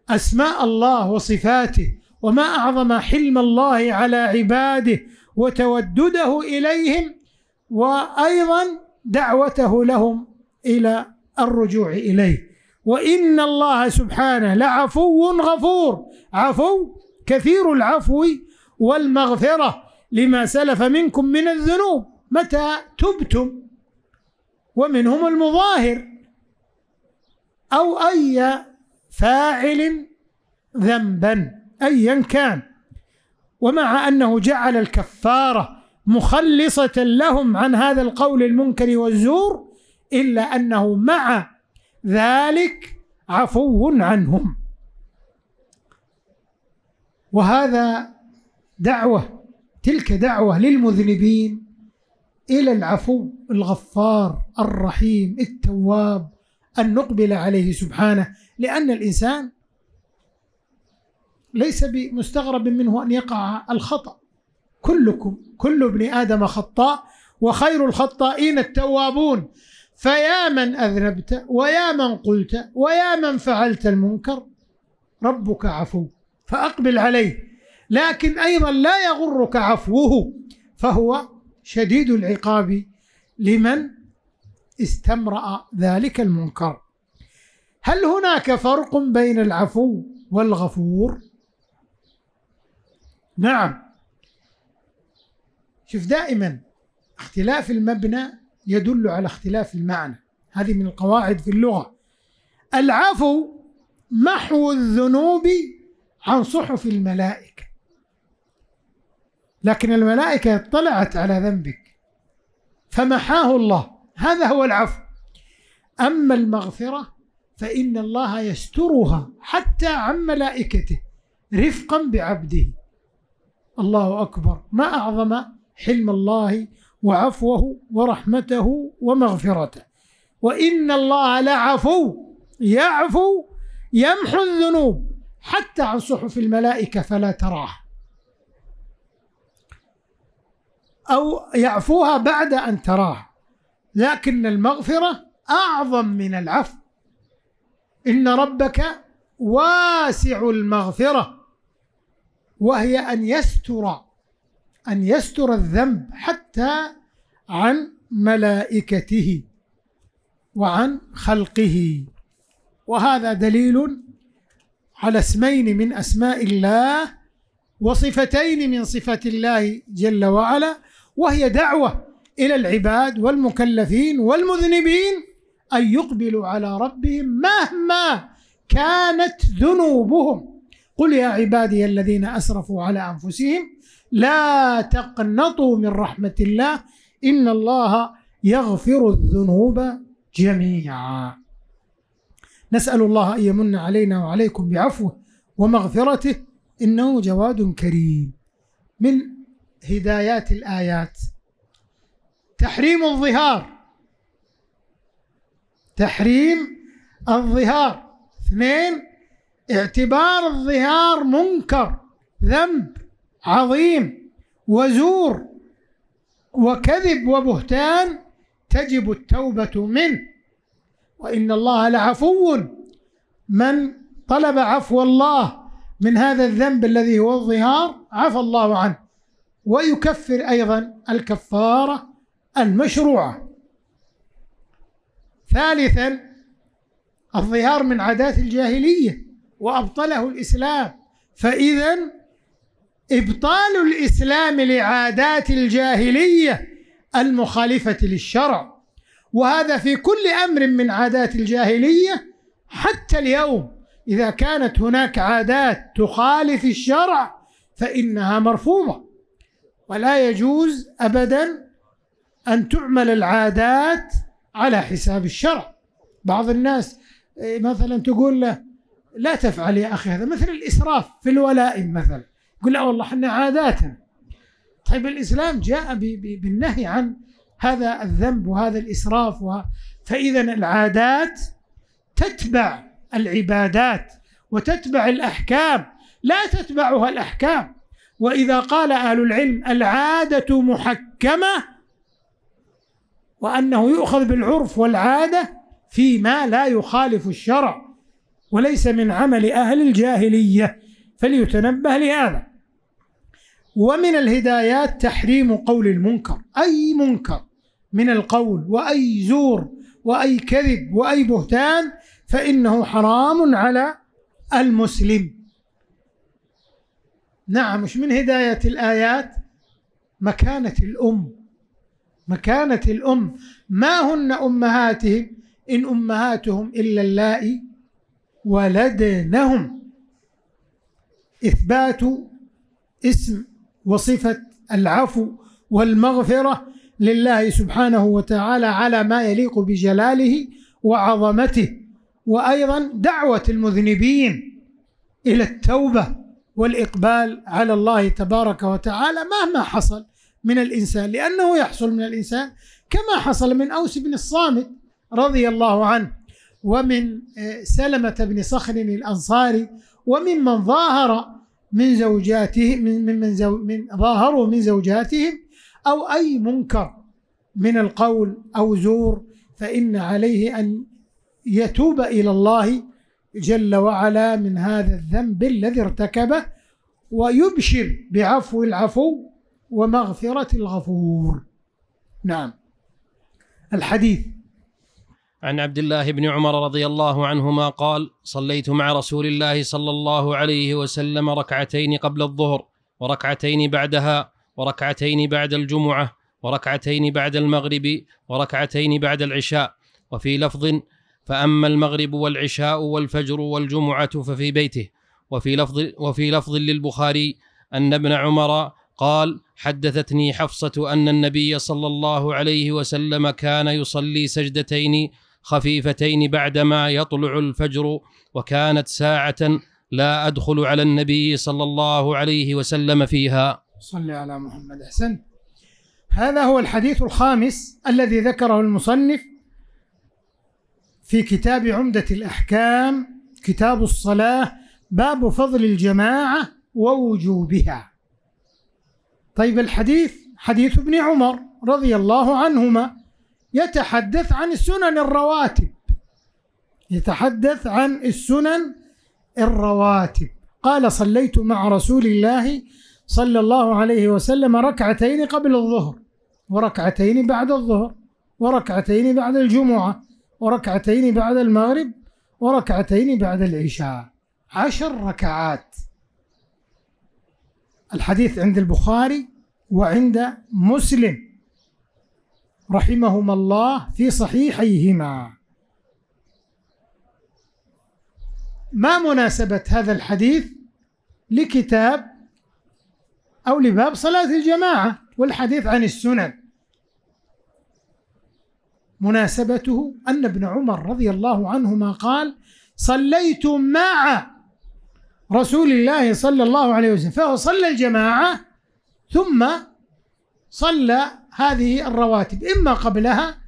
أسماء الله وصفاته وما أعظم حلم الله على عباده وتودده إليهم وأيضا دعوته لهم إلى الرجوع إليه وإن الله سبحانه لعفو غفور عفو كثير العفو والمغفرة لما سلف منكم من الذنوب متى تبتم ومنهم المظاهر أو أي فاعل ذنبا ايا كان ومع انه جعل الكفاره مخلصه لهم عن هذا القول المنكر والزور الا انه مع ذلك عفو عنهم وهذا دعوه تلك دعوه للمذنبين الى العفو الغفار الرحيم التواب ان نقبل عليه سبحانه لأن الإنسان ليس بمستغرب منه أن يقع الخطأ كلكم كل ابن آدم خطاء وخير الخطائين التوابون فيا من أذنبت ويا من قلت ويا من فعلت المنكر ربك عفو فأقبل عليه لكن أيضا لا يغرك عفوه فهو شديد العقاب لمن استمرأ ذلك المنكر هل هناك فرق بين العفو والغفور نعم شوف دائما اختلاف المبنى يدل على اختلاف المعنى هذه من القواعد في اللغه العفو محو الذنوب عن صحف الملائكه لكن الملائكه اطلعت على ذنبك فمحاه الله هذا هو العفو اما المغفره فإن الله يسترها حتى عن ملائكته رفقا بعبده الله أكبر ما أعظم حلم الله وعفوه ورحمته ومغفرته وإن الله لعفو يعفو يمحو الذنوب حتى عن صحف الملائكة فلا تراها أو يعفوها بعد أن تراها لكن المغفرة أعظم من العفو إن ربك واسع المغفرة وهي أن يستر أن يستر الذنب حتى عن ملائكته وعن خلقه وهذا دليل على اسمين من أسماء الله وصفتين من صفات الله جل وعلا وهي دعوة إلى العباد والمكلفين والمذنبين أن يقبلوا على ربهم مهما كانت ذنوبهم قل يا عبادي الذين أسرفوا على أنفسهم لا تقنطوا من رحمة الله إن الله يغفر الذنوب جميعا نسأل الله أن يمن علينا وعليكم بعفوه ومغفرته إنه جواد كريم من هدايات الآيات تحريم الظهار تحريم الظهار اثنين اعتبار الظهار منكر ذنب عظيم وزور وكذب وبهتان تجب التوبة منه وإن الله لعفو من طلب عفو الله من هذا الذنب الذي هو الظهار عفى الله عنه ويكفر أيضا الكفارة المشروعه ثالثا الظهار من عادات الجاهليه وابطله الاسلام فاذا ابطال الاسلام لعادات الجاهليه المخالفه للشرع وهذا في كل امر من عادات الجاهليه حتى اليوم اذا كانت هناك عادات تخالف الشرع فانها مرفوضه ولا يجوز ابدا ان تعمل العادات على حساب الشرع بعض الناس إيه، مثلا تقول له لا تفعل يا اخي هذا مثل الاسراف في الولائم مثلا يقول لا والله احنا عاداتنا طيب الاسلام جاء بالنهي عن هذا الذنب وهذا الاسراف و... فاذا العادات تتبع العبادات وتتبع الاحكام لا تتبعها الاحكام واذا قال اهل العلم العاده محكمه وأنه يؤخذ بالعرف والعادة فيما لا يخالف الشرع وليس من عمل أهل الجاهلية فليتنبه لهذا ومن الهدايات تحريم قول المنكر أي منكر من القول وأي زور وأي كذب وأي بهتان فإنه حرام على المسلم نعم مش من هداية الآيات مكانة الأم مكانة الأم ما هن أمهاتهم إن أمهاتهم إلا اللائي ولدنهم إثبات اسم وصفة العفو والمغفرة لله سبحانه وتعالى على ما يليق بجلاله وعظمته وأيضا دعوة المذنبين إلى التوبة والإقبال على الله تبارك وتعالى مهما حصل من الإنسان لأنه يحصل من الإنسان كما حصل من أوس بن الصامت رضي الله عنه ومن آه، سلمة بن صخر الأنصاري وممن ظاهر من زوجاتهم من من, زو من ظاهروا من زوجاتهم أو أي منكر من القول أو زور فإن عليه أن يتوب إلى الله جل وعلا من هذا الذنب الذي ارتكبه ويبشر بعفو العفو ومغفرة الغفور نعم الحديث عن عبد الله بن عمر رضي الله عنهما قال صليت مع رسول الله صلى الله عليه وسلم ركعتين قبل الظهر وركعتين بعدها وركعتين بعد الجمعة وركعتين بعد المغرب وركعتين بعد العشاء وفي لفظ فأما المغرب والعشاء والفجر والجمعة ففي بيته وفي لفظ وفي لفظ للبخاري أن ابن عمر قال حدثتني حفصه ان النبي صلى الله عليه وسلم كان يصلي سجدتين خفيفتين بعدما يطلع الفجر وكانت ساعه لا ادخل على النبي صلى الله عليه وسلم فيها صلى على محمد احسن هذا هو الحديث الخامس الذي ذكره المصنف في كتاب عمده الاحكام كتاب الصلاه باب فضل الجماعه ووجوبها طيب الحديث حديث ابن عمر رضي الله عنهما يتحدث عن السنن الرواتب يتحدث عن السنن الرواتب قال صليت مع رسول الله صلى الله عليه وسلم ركعتين قبل الظهر وركعتين بعد الظهر وركعتين بعد الجمعة وركعتين بعد المغرب وركعتين بعد العشاء عشر ركعات الحديث عند البخاري وعند مسلم رحمهما الله في صحيحيهما ما مناسبة هذا الحديث لكتاب أو لباب صلاة الجماعة والحديث عن السنن مناسبته أن ابن عمر رضي الله عنهما قال صليت مع رسول الله صلى الله عليه وسلم فهو صلى الجماعة ثم صلى هذه الرواتب إما قبلها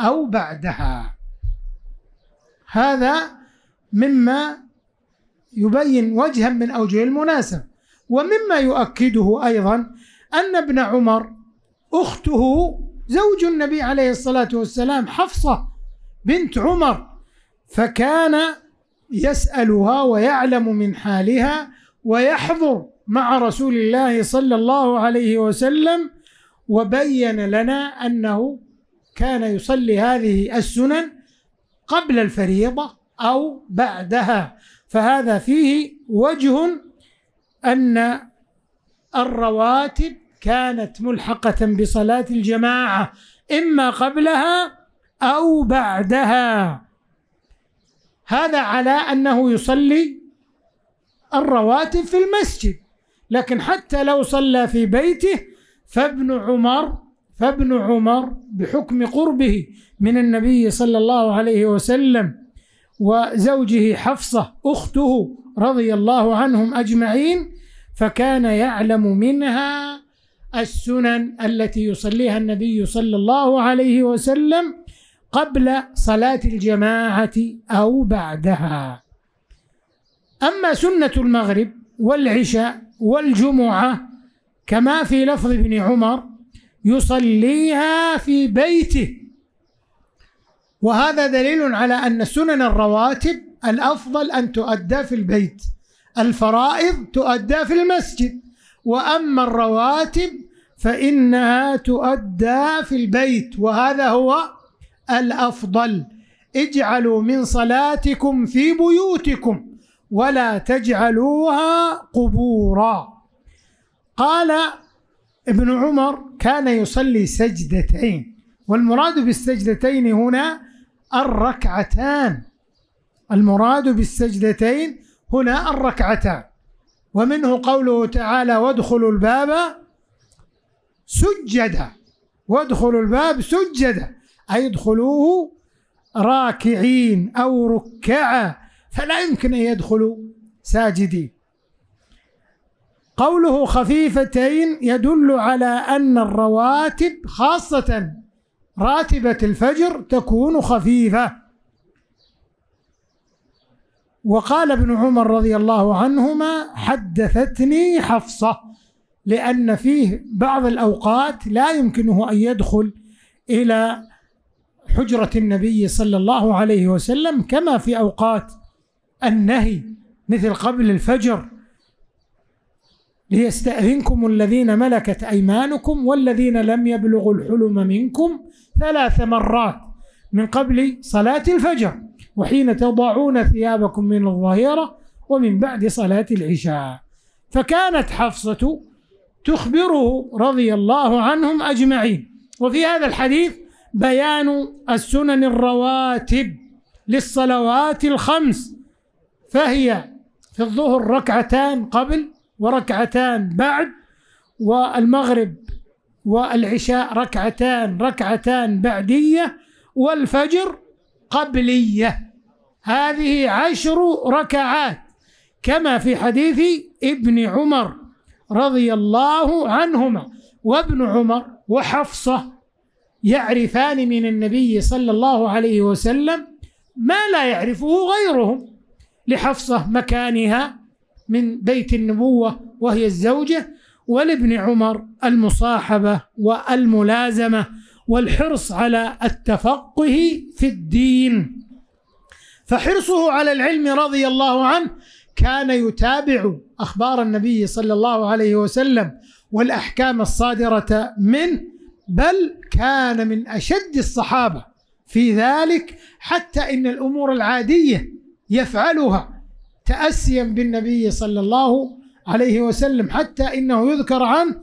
أو بعدها هذا مما يبين وجها من أوجه المناسبة ومما يؤكده أيضا أن ابن عمر أخته زوج النبي عليه الصلاة والسلام حفصة بنت عمر فكان يسالها ويعلم من حالها ويحضر مع رسول الله صلى الله عليه وسلم وبين لنا انه كان يصلي هذه السنن قبل الفريضه او بعدها فهذا فيه وجه ان الرواتب كانت ملحقه بصلاه الجماعه اما قبلها او بعدها هذا على أنه يصلي الرواتب في المسجد لكن حتى لو صلى في بيته فابن عمر فابن عمر بحكم قربه من النبي صلى الله عليه وسلم وزوجه حفصة أخته رضي الله عنهم أجمعين فكان يعلم منها السنن التي يصليها النبي صلى الله عليه وسلم قبل صلاة الجماعة أو بعدها أما سنة المغرب والعشاء والجمعة كما في لفظ ابن عمر يصليها في بيته وهذا دليل على أن سنن الرواتب الأفضل أن تؤدى في البيت الفرائض تؤدى في المسجد وأما الرواتب فإنها تؤدى في البيت وهذا هو الافضل اجعلوا من صلاتكم في بيوتكم ولا تجعلوها قبورا قال ابن عمر كان يصلي سجدتين والمراد بالسجدتين هنا الركعتان المراد بالسجدتين هنا الركعتان ومنه قوله تعالى وادخلوا الباب سجدا وادخلوا الباب سجدا أي ادخلوه راكعين أو ركعا فلا يمكن أن يدخلوا ساجدين قوله خفيفتين يدل على أن الرواتب خاصة راتبة الفجر تكون خفيفة وقال ابن عمر رضي الله عنهما حدثتني حفصة لأن فيه بعض الأوقات لا يمكنه أن يدخل إلى حجرة النبي صلى الله عليه وسلم كما في أوقات النهي مثل قبل الفجر ليستأذنكم الذين ملكت أيمانكم والذين لم يبلغوا الحلم منكم ثلاث مرات من قبل صلاة الفجر وحين تضعون ثيابكم من الظهيرة ومن بعد صلاة العشاء فكانت حفصة تخبره رضي الله عنهم أجمعين وفي هذا الحديث بيان السنن الرواتب للصلوات الخمس فهي في الظهر ركعتان قبل وركعتان بعد والمغرب والعشاء ركعتان ركعتان بعديه والفجر قبليه هذه عشر ركعات كما في حديث ابن عمر رضي الله عنهما وابن عمر وحفصه يعرفان من النبي صلى الله عليه وسلم ما لا يعرفه غيرهم لحفصة مكانها من بيت النبوة وهي الزوجة ولابن عمر المصاحبة والملازمة والحرص على التفقه في الدين فحرصه على العلم رضي الله عنه كان يتابع أخبار النبي صلى الله عليه وسلم والأحكام الصادرة منه بل كان من أشد الصحابة في ذلك حتى إن الأمور العادية يفعلها تأسيا بالنبي صلى الله عليه وسلم حتى إنه يذكر عنه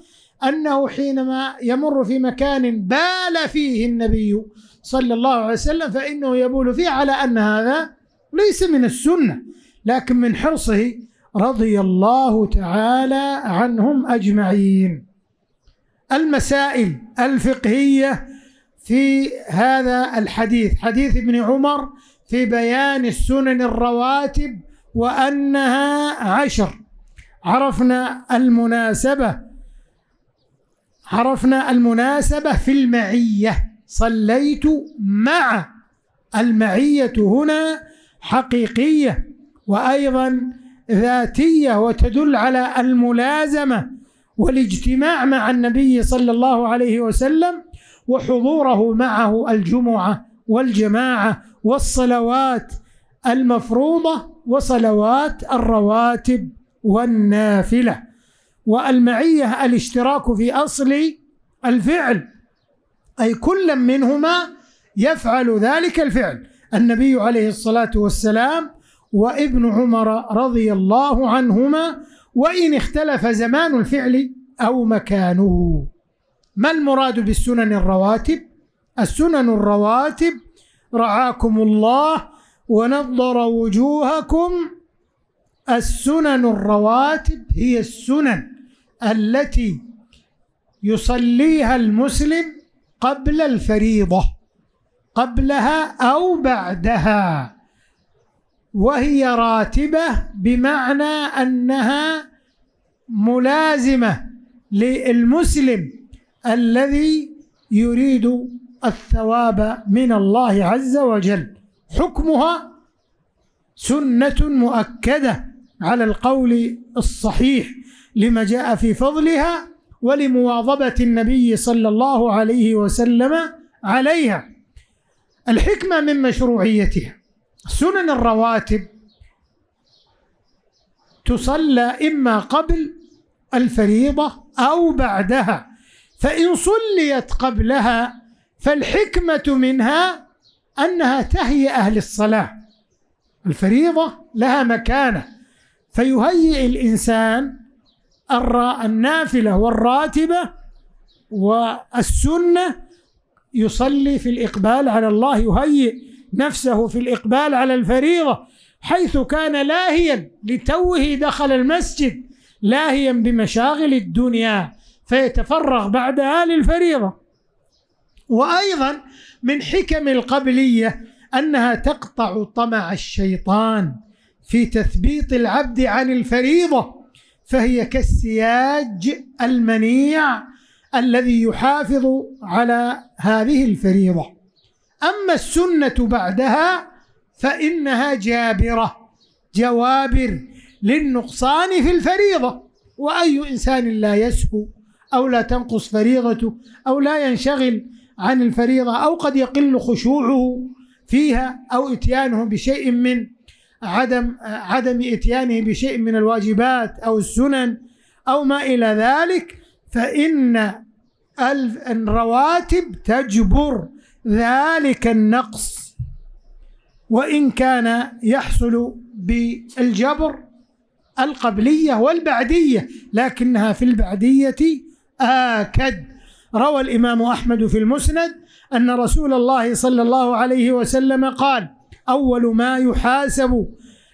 أنه حينما يمر في مكان بال فيه النبي صلى الله عليه وسلم فإنه يبول فيه على أن هذا ليس من السنة لكن من حرصه رضي الله تعالى عنهم أجمعين المسائل الفقهية في هذا الحديث حديث ابن عمر في بيان السنن الرواتب وأنها عشر عرفنا المناسبة عرفنا المناسبة في المعية صليت مع المعية هنا حقيقية وأيضا ذاتية وتدل على الملازمة والاجتماع مع النبي صلى الله عليه وسلم وحضوره معه الجمعه والجماعه والصلوات المفروضه وصلوات الرواتب والنافله والمعيه الاشتراك في اصل الفعل اي كل منهما يفعل ذلك الفعل النبي عليه الصلاه والسلام وابن عمر رضي الله عنهما وإن اختلف زمان الفعل أو مكانه ما المراد بالسنن الرواتب السنن الرواتب رعاكم الله ونضر وجوهكم السنن الرواتب هي السنن التي يصليها المسلم قبل الفريضه قبلها او بعدها وهي راتبه بمعنى انها ملازمه للمسلم الذي يريد الثواب من الله عز وجل حكمها سنه مؤكده على القول الصحيح لما جاء في فضلها ولمواظبه النبي صلى الله عليه وسلم عليها الحكمه من مشروعيتها سنن الرواتب تصلى إما قبل الفريضة أو بعدها فإن صليت قبلها فالحكمة منها أنها تهيئ أهل الصلاة الفريضة لها مكانة فيهيئ الإنسان النافلة والراتبة والسنة يصلي في الإقبال على الله يهيئ نفسه في الإقبال على الفريضة حيث كان لاهيا لتوه دخل المسجد لاهيا بمشاغل الدنيا فيتفرغ بعدها للفريضة وأيضا من حكم القبلية أنها تقطع طمع الشيطان في تثبيط العبد عن الفريضة فهي كالسياج المنيع الذي يحافظ على هذه الفريضه أما السنة بعدها فإنها جابرة جوابر للنقصان في الفريضة وأي إنسان لا يسهو أو لا تنقص فريضته أو لا ينشغل عن الفريضة أو قد يقل خشوعه فيها أو إتيانه بشيء من عدم عدم إتيانه بشيء من الواجبات أو السنن أو ما إلى ذلك فإن الرواتب تجبر ذلك النقص وإن كان يحصل بالجبر القبلية والبعدية لكنها في البعدية آكد روى الإمام أحمد في المسند أن رسول الله صلى الله عليه وسلم قال أول ما يحاسب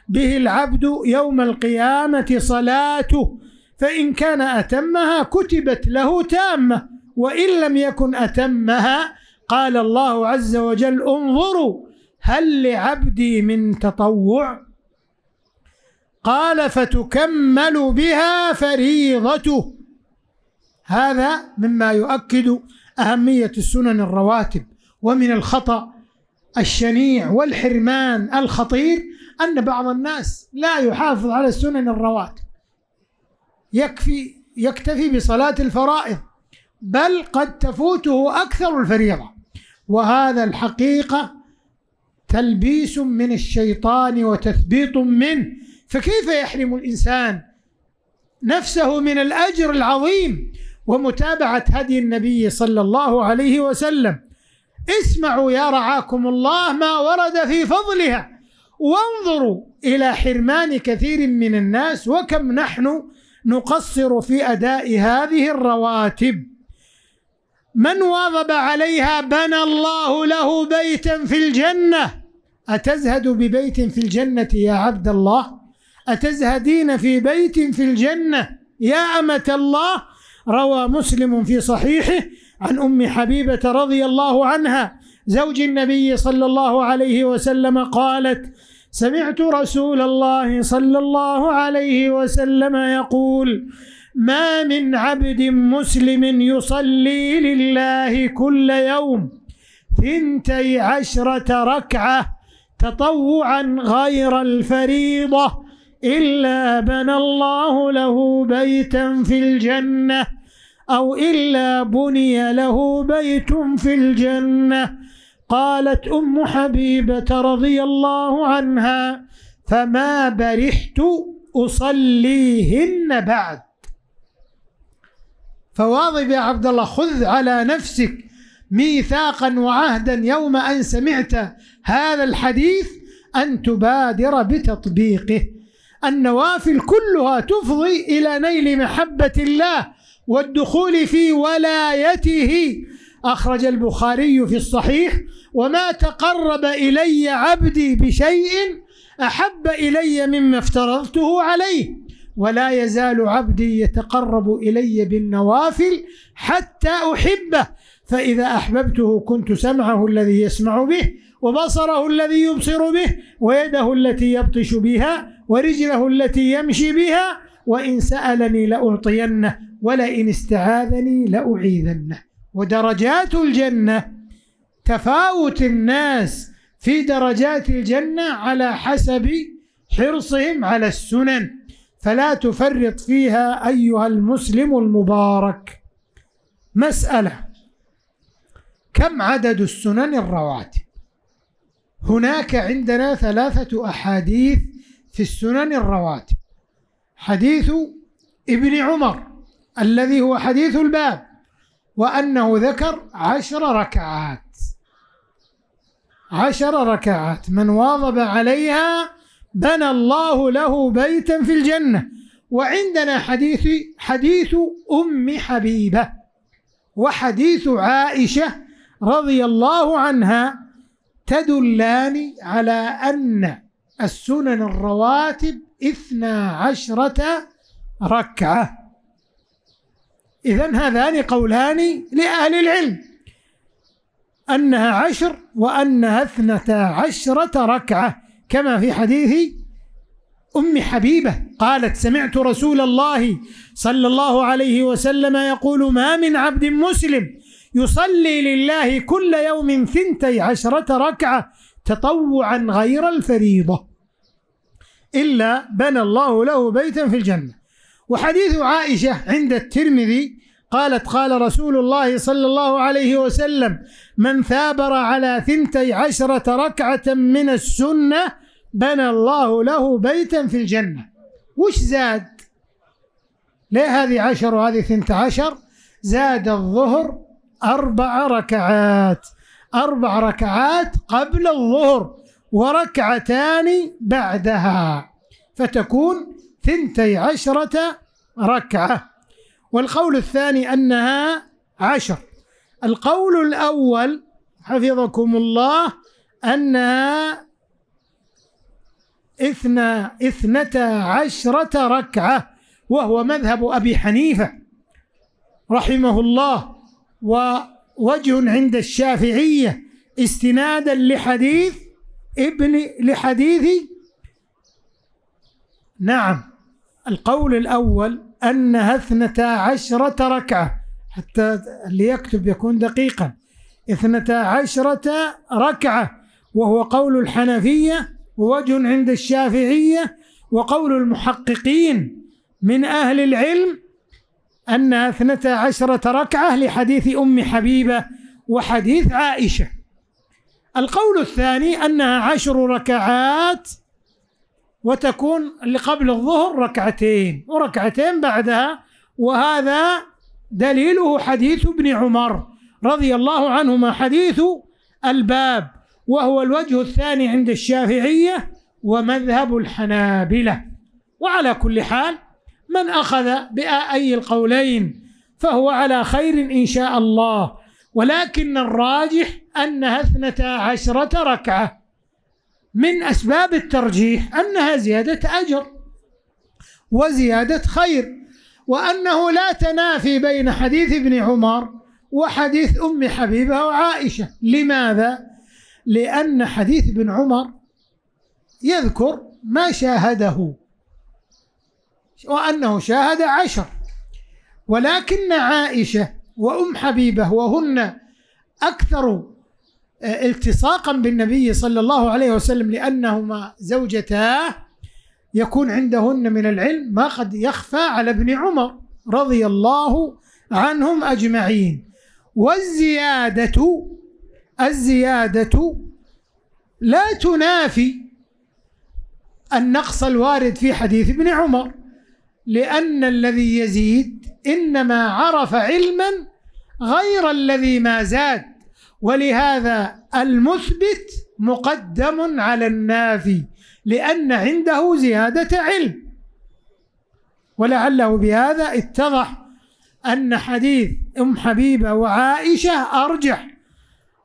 به العبد يوم القيامة صلاته فإن كان أتمها كتبت له تامة وإن لم يكن أتمها قال الله عز وجل انظروا هل لعبدي من تطوع قال فتكمل بها فريضته هذا مما يؤكد أهمية السنن الرواتب ومن الخطأ الشنيع والحرمان الخطير أن بعض الناس لا يحافظ على السنن الرواتب يكفي يكتفي بصلاة الفرائض بل قد تفوته أكثر الفريضة وهذا الحقيقة تلبيس من الشيطان وتثبيط منه فكيف يحرم الإنسان نفسه من الأجر العظيم ومتابعة هدي النبي صلى الله عليه وسلم اسمعوا يا رعاكم الله ما ورد في فضلها وانظروا الى حرمان كثير من الناس وكم نحن نقصر في اداء هذه الرواتب من واظب عليها بنى الله له بيتا في الجنة أتزهد ببيت في الجنة يا عبد الله أتزهدين في بيت في الجنة يا أمة الله روى مسلم في صحيحه عن أم حبيبة رضي الله عنها زوج النبي صلى الله عليه وسلم قالت سمعت رسول الله صلى الله عليه وسلم يقول ما من عبد مسلم يصلي لله كل يوم ثنتي عشرة ركعة تطوعا غير الفريضة إلا بنى الله له بيتا في الجنة أو إلا بني له بيت في الجنة قالت أم حبيبة رضي الله عنها فما برحت أصليهن بعد فواظب يا عبد الله خذ على نفسك ميثاقا وعهدا يوم أن سمعت هذا الحديث أن تبادر بتطبيقه النوافل كلها تفضي إلى نيل محبة الله والدخول في ولايته أخرج البخاري في الصحيح وما تقرب إلي عبدي بشيء أحب إلي مما افترضته عليه ولا يزال عبدي يتقرب الي بالنوافل حتى احبه فاذا احببته كنت سمعه الذي يسمع به وبصره الذي يبصر به ويده التي يبطش بها ورجله التي يمشي بها وان سالني لاعطينه ولئن استعاذني لاعيذنه ودرجات الجنه تفاوت الناس في درجات الجنه على حسب حرصهم على السنن فلا تفرط فيها أيها المسلم المبارك مسألة كم عدد السنن الرواتب هناك عندنا ثلاثة أحاديث في السنن الرواتب حديث ابن عمر الذي هو حديث الباب وأنه ذكر عشر ركعات عشر ركعات من واظب عليها بنى الله له بيتا في الجنة وعندنا حديث حديث أم حبيبة وحديث عائشة رضي الله عنها تدلان على أن السنن الرواتب اثنا عشرة ركعة إذا هذان قولان لأهل العلم أنها عشر وأنها اثنتا عشرة ركعة كما في حديث أم حبيبة قالت سمعت رسول الله صلى الله عليه وسلم يقول ما من عبد مسلم يصلي لله كل يوم ثنتي عشرة ركعة تطوعا غير الفريضة إلا بنى الله له بيتا في الجنة وحديث عائشة عند الترمذي قالت قال رسول الله صلى الله عليه وسلم من ثابر على ثنتي عشرة ركعة من السنة بنى الله له بيتا في الجنة وش زاد ليه هذه عشر وهذه ثنت عشر زاد الظهر أربع ركعات أربع ركعات قبل الظهر وركعتان بعدها فتكون ثنتي عشرة ركعة والقول الثاني أنها عشر القول الأول حفظكم الله أنها إثنى إثنتا عشرة ركعة وهو مذهب أبي حنيفة رحمه الله ووجه عند الشافعية استنادا لحديث ابن لحديث نعم القول الأول أنها اثنتا عشرة ركعة حتى اللي يكتب يكون دقيقا اثنتا عشرة ركعة وهو قول الحنفية ووجه عند الشافعية وقول المحققين من أهل العلم أنها اثنتا عشرة ركعة لحديث أم حبيبة وحديث عائشة القول الثاني أنها عشر ركعات وتكون اللي قبل الظهر ركعتين وركعتين بعدها وهذا دليله حديث ابن عمر رضي الله عنهما حديث الباب وهو الوجه الثاني عند الشافعية ومذهب الحنابلة وعلى كل حال من أخذ بأي القولين فهو على خير إن شاء الله ولكن الراجح أنها اثنتا عشرة ركعة من أسباب الترجيح أنها زيادة أجر وزيادة خير وأنه لا تنافي بين حديث ابن عمر وحديث أم حبيبة وعائشة لماذا؟ لأن حديث ابن عمر يذكر ما شاهده وأنه شاهد عشر ولكن عائشة وأم حبيبة وهن أكثر آه، التصاقا بالنبي صلى الله عليه وسلم لأنهما زوجتاه يكون عندهن من العلم ما قد يخفى على ابن عمر رضي الله عنهم أجمعين والزيادة الزيادة لا تنافي النقص الوارد في حديث ابن عمر لأن الذي يزيد إنما عرف علما غير الذي ما زاد ولهذا المثبت مقدم على النافي لأن عنده زيادة علم ولعله بهذا اتضح أن حديث أم حبيبة وعائشة أرجح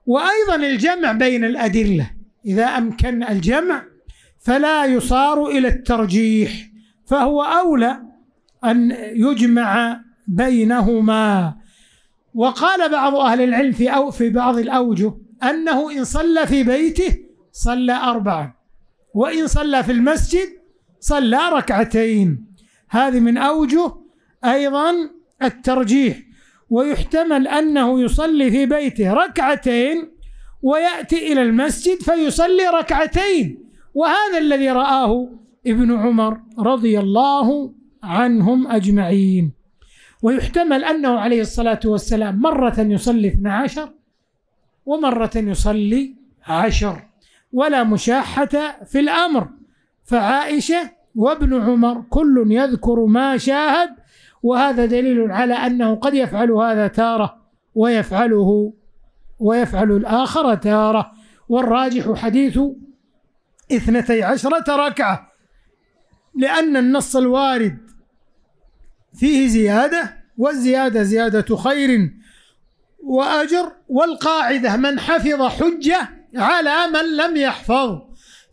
وأيضا الجمع بين الأدلة إذا أمكن الجمع فلا يصار إلى الترجيح فهو أولى أن يجمع بينهما وقال بعض أهل العلم في أو في بعض الأوجه أنه إن صلى في بيته صلى أربعة وإن صلى في المسجد صلى ركعتين هذه من أوجه أيضا الترجيح ويحتمل أنه يصلي في بيته ركعتين ويأتي إلى المسجد فيصلي ركعتين وهذا الذي رآه ابن عمر رضي الله عنهم أجمعين ويحتمل أنه عليه الصلاة والسلام مرة يصلي 12 ومرة يصلي عشر ولا مشاحة في الأمر فعائشة وابن عمر كل يذكر ما شاهد وهذا دليل على أنه قد يفعل هذا تارة ويفعله ويفعل الآخر تارة والراجح حديث اثنتي عشرة ركعة لأن النص الوارد فيه زيادة والزيادة زيادة خير وأجر والقاعدة من حفظ حجة على من لم يحفظ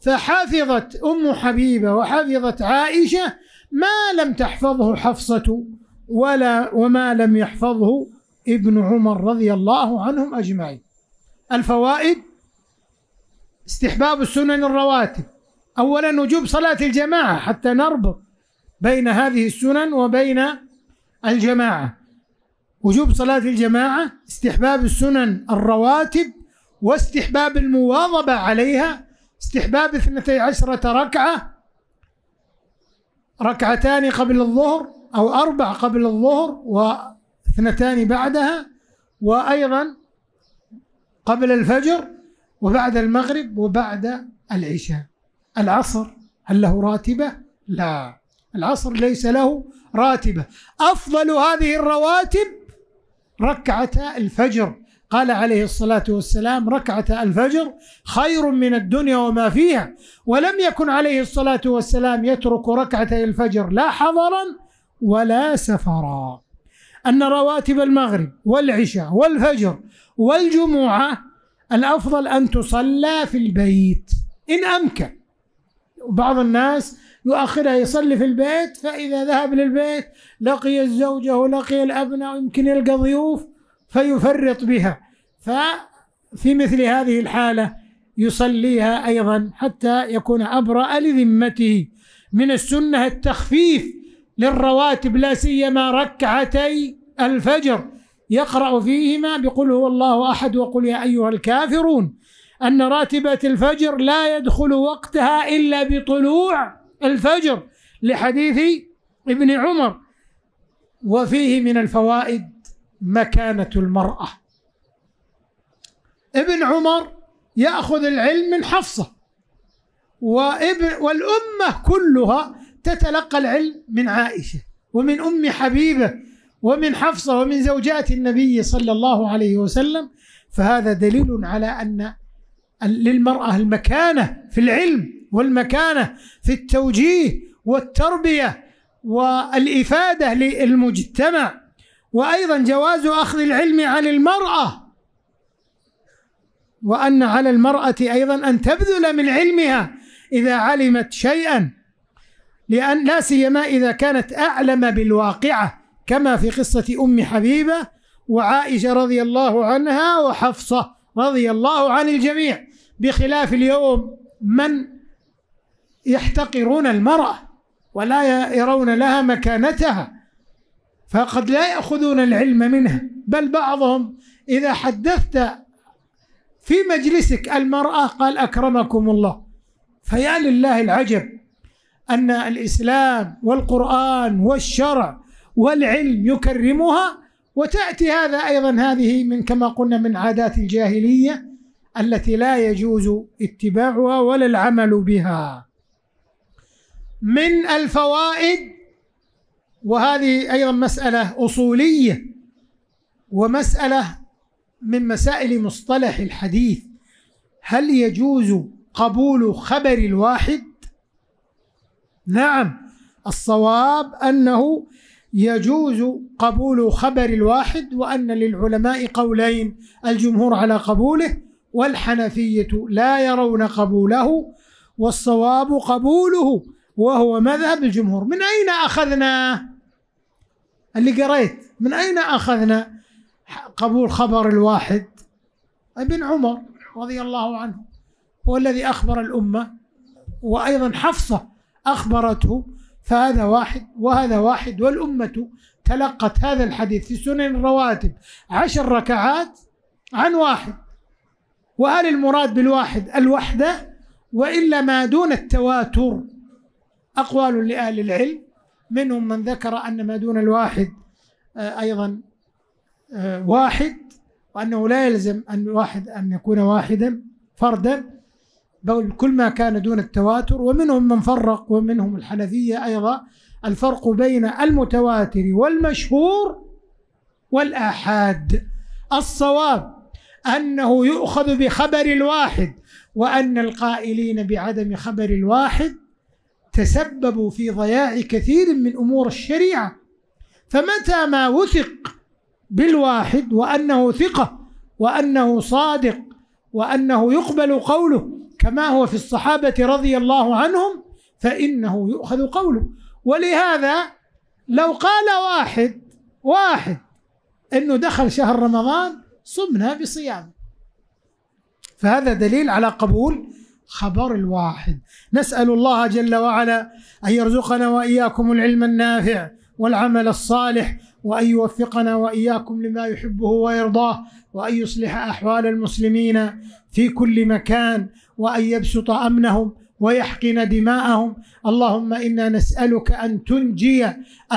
فحفظت أم حبيبة وحفظت عائشة ما لم تحفظه حفصة ولا وما لم يحفظه ابن عمر رضي الله عنهم أجمعين الفوائد استحباب السنن الرواتب أولا وجوب صلاة الجماعة حتى نربط بين هذه السنن وبين الجماعة وجوب صلاة الجماعة استحباب السنن الرواتب واستحباب المواظبة عليها استحباب اثنتي عشرة ركعة ركعتان قبل الظهر أو أربع قبل الظهر واثنتان بعدها وأيضا قبل الفجر وبعد المغرب وبعد العشاء العصر هل له راتبة؟ لا العصر ليس له راتبة أفضل هذه الرواتب ركعتا الفجر قال عليه الصلاة والسلام ركعة الفجر خير من الدنيا وما فيها ولم يكن عليه الصلاة والسلام يترك ركعتي الفجر لا حضرا ولا سفرا أن رواتب المغرب والعشاء والفجر والجمعة الأفضل أن تصلى في البيت إن أمكن بعض الناس يؤخرها يصلي في البيت فإذا ذهب للبيت لقي الزوجة ولقي الأبناء ويمكن يلقى ضيوف فيفرط بها ففي مثل هذه الحالة يصليها أيضا حتى يكون أبرأ لذمته من السنة التخفيف للرواتب لا سيما ركعتي الفجر يقرأ فيهما بقل هو الله أحد وقل يا أيها الكافرون أن راتبة الفجر لا يدخل وقتها إلا بطلوع الفجر لحديث ابن عمر وفيه من الفوائد مكانة المرأة ابن عمر يأخذ العلم من حفصة وابن والأمة كلها تتلقى العلم من عائشة ومن أم حبيبة ومن حفصة ومن زوجات النبي صلى الله عليه وسلم فهذا دليل على أن للمرأة المكانة في العلم والمكانة في التوجيه والتربية والإفادة للمجتمع وايضا جواز اخذ العلم عن المراه وان على المراه ايضا ان تبذل من علمها اذا علمت شيئا لان لا سيما اذا كانت اعلم بالواقعه كما في قصه ام حبيبه وعائشه رضي الله عنها وحفصه رضي الله عن الجميع بخلاف اليوم من يحتقرون المراه ولا يرون لها مكانتها فقد لا ياخذون العلم منه بل بعضهم اذا حدثت في مجلسك المراه قال اكرمكم الله فيا لله العجب ان الاسلام والقران والشرع والعلم يكرمها وتاتي هذا ايضا هذه من كما قلنا من عادات الجاهليه التي لا يجوز اتباعها ولا العمل بها من الفوائد وهذه ايضا مساله اصوليه ومساله من مسائل مصطلح الحديث هل يجوز قبول خبر الواحد نعم الصواب انه يجوز قبول خبر الواحد وان للعلماء قولين الجمهور على قبوله والحنفيه لا يرون قبوله والصواب قبوله وهو مذهب الجمهور من أين أخذنا اللي قريت من أين أخذنا قبول خبر الواحد ابن عمر رضي الله عنه هو الذي أخبر الأمة وأيضا حفصة أخبرته فهذا واحد وهذا واحد والأمة تلقت هذا الحديث في سنن الرواتب عشر ركعات عن واحد وهل المراد بالواحد الوحدة وإلا ما دون التواتر أقوال لأهل العلم منهم من ذكر أن ما دون الواحد آه، أيضا آه، واحد وأنه لا يلزم أن واحد أن يكون واحدا فردا بل كل ما كان دون التواتر ومنهم من فرق ومنهم الحنفية أيضا الفرق بين المتواتر والمشهور والآحاد الصواب أنه يؤخذ بخبر الواحد وأن القائلين بعدم خبر الواحد تسببوا في ضياع كثير من امور الشريعه فمتى ما وثق بالواحد وانه ثقه وانه صادق وانه يقبل قوله كما هو في الصحابه رضي الله عنهم فانه يؤخذ قوله ولهذا لو قال واحد واحد انه دخل شهر رمضان صمنا بصيامه فهذا دليل على قبول خبر الواحد نسأل الله جل وعلا أن يرزقنا وإياكم العلم النافع والعمل الصالح وأن يوفقنا وإياكم لما يحبه ويرضاه وأن يصلح أحوال المسلمين في كل مكان وأن يبسط أمنهم ويحقن دماءهم اللهم إنا نسألك أن تنجي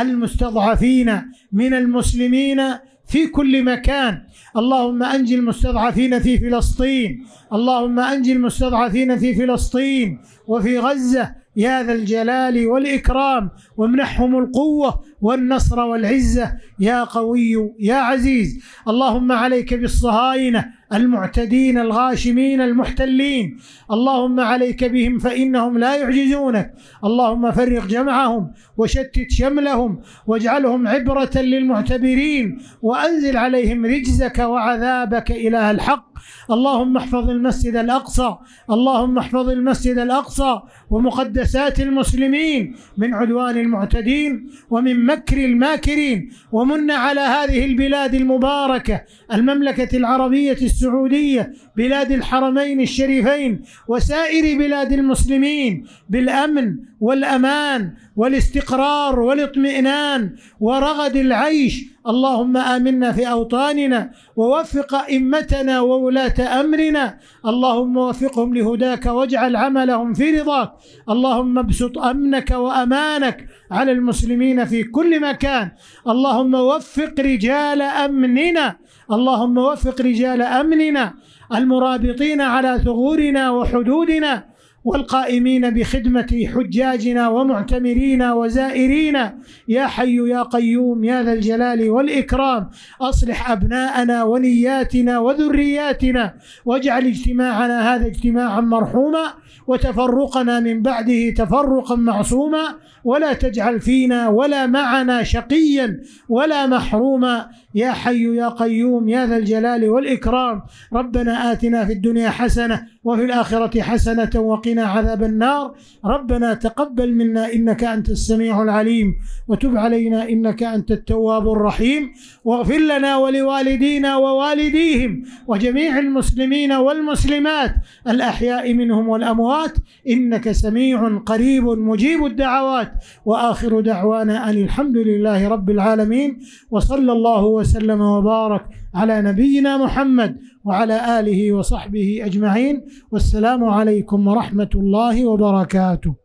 المستضعفين من المسلمين في كل مكان اللهم أنجي المستضعفين في فلسطين اللهم أنجي المستضعفين في فلسطين وفي غزة يا ذا الجلال والإكرام وامنحهم القوة والنصر والعزة يا قوي يا عزيز اللهم عليك بالصهاينة المعتدين الغاشمين المحتلين اللهم عليك بهم فإنهم لا يعجزونك اللهم فرق جمعهم وشتت شملهم واجعلهم عبرة للمعتبرين وأنزل عليهم رجزك وعذابك إله الحق اللهم احفظ المسجد الأقصى اللهم احفظ المسجد الأقصى ومقدسات المسلمين من عدوان المعتدين ومن مكر الماكرين ومن على هذه البلاد المباركة المملكة العربية السعودية بلاد الحرمين الشريفين وسائر بلاد المسلمين بالأمن والأمان والاستقرار والاطمئنان ورغد العيش اللهم امنا في اوطاننا ووفق ائمتنا وولاه امرنا اللهم وفقهم لهداك واجعل عملهم في رضاك اللهم ابسط امنك وامانك على المسلمين في كل مكان اللهم وفق رجال امننا اللهم وفق رجال امننا المرابطين على ثغورنا وحدودنا والقائمين بخدمة حجاجنا ومعتمرينا وزائرينا يا حي يا قيوم يا ذا الجلال والإكرام أصلح أبناءنا ونياتنا وذرياتنا واجعل اجتماعنا هذا اجتماعا مرحوما وتفرقنا من بعده تفرقا معصوما ولا تجعل فينا ولا معنا شقيا ولا محروما يا حي يا قيوم يا ذا الجلال والاكرام ربنا اتنا في الدنيا حسنه وفي الاخره حسنه وقنا عذاب النار ربنا تقبل منا انك انت السميع العليم وتب علينا انك انت التواب الرحيم واغفر لنا ولوالدينا ووالديهم وجميع المسلمين والمسلمات الاحياء منهم والاموات الأموات إنك سميع قريب مجيب الدعوات وآخر دعوانا أن الحمد لله رب العالمين وصلى الله وسلم وبارك على نبينا محمد وعلى آله وصحبه أجمعين والسلام عليكم ورحمة الله وبركاته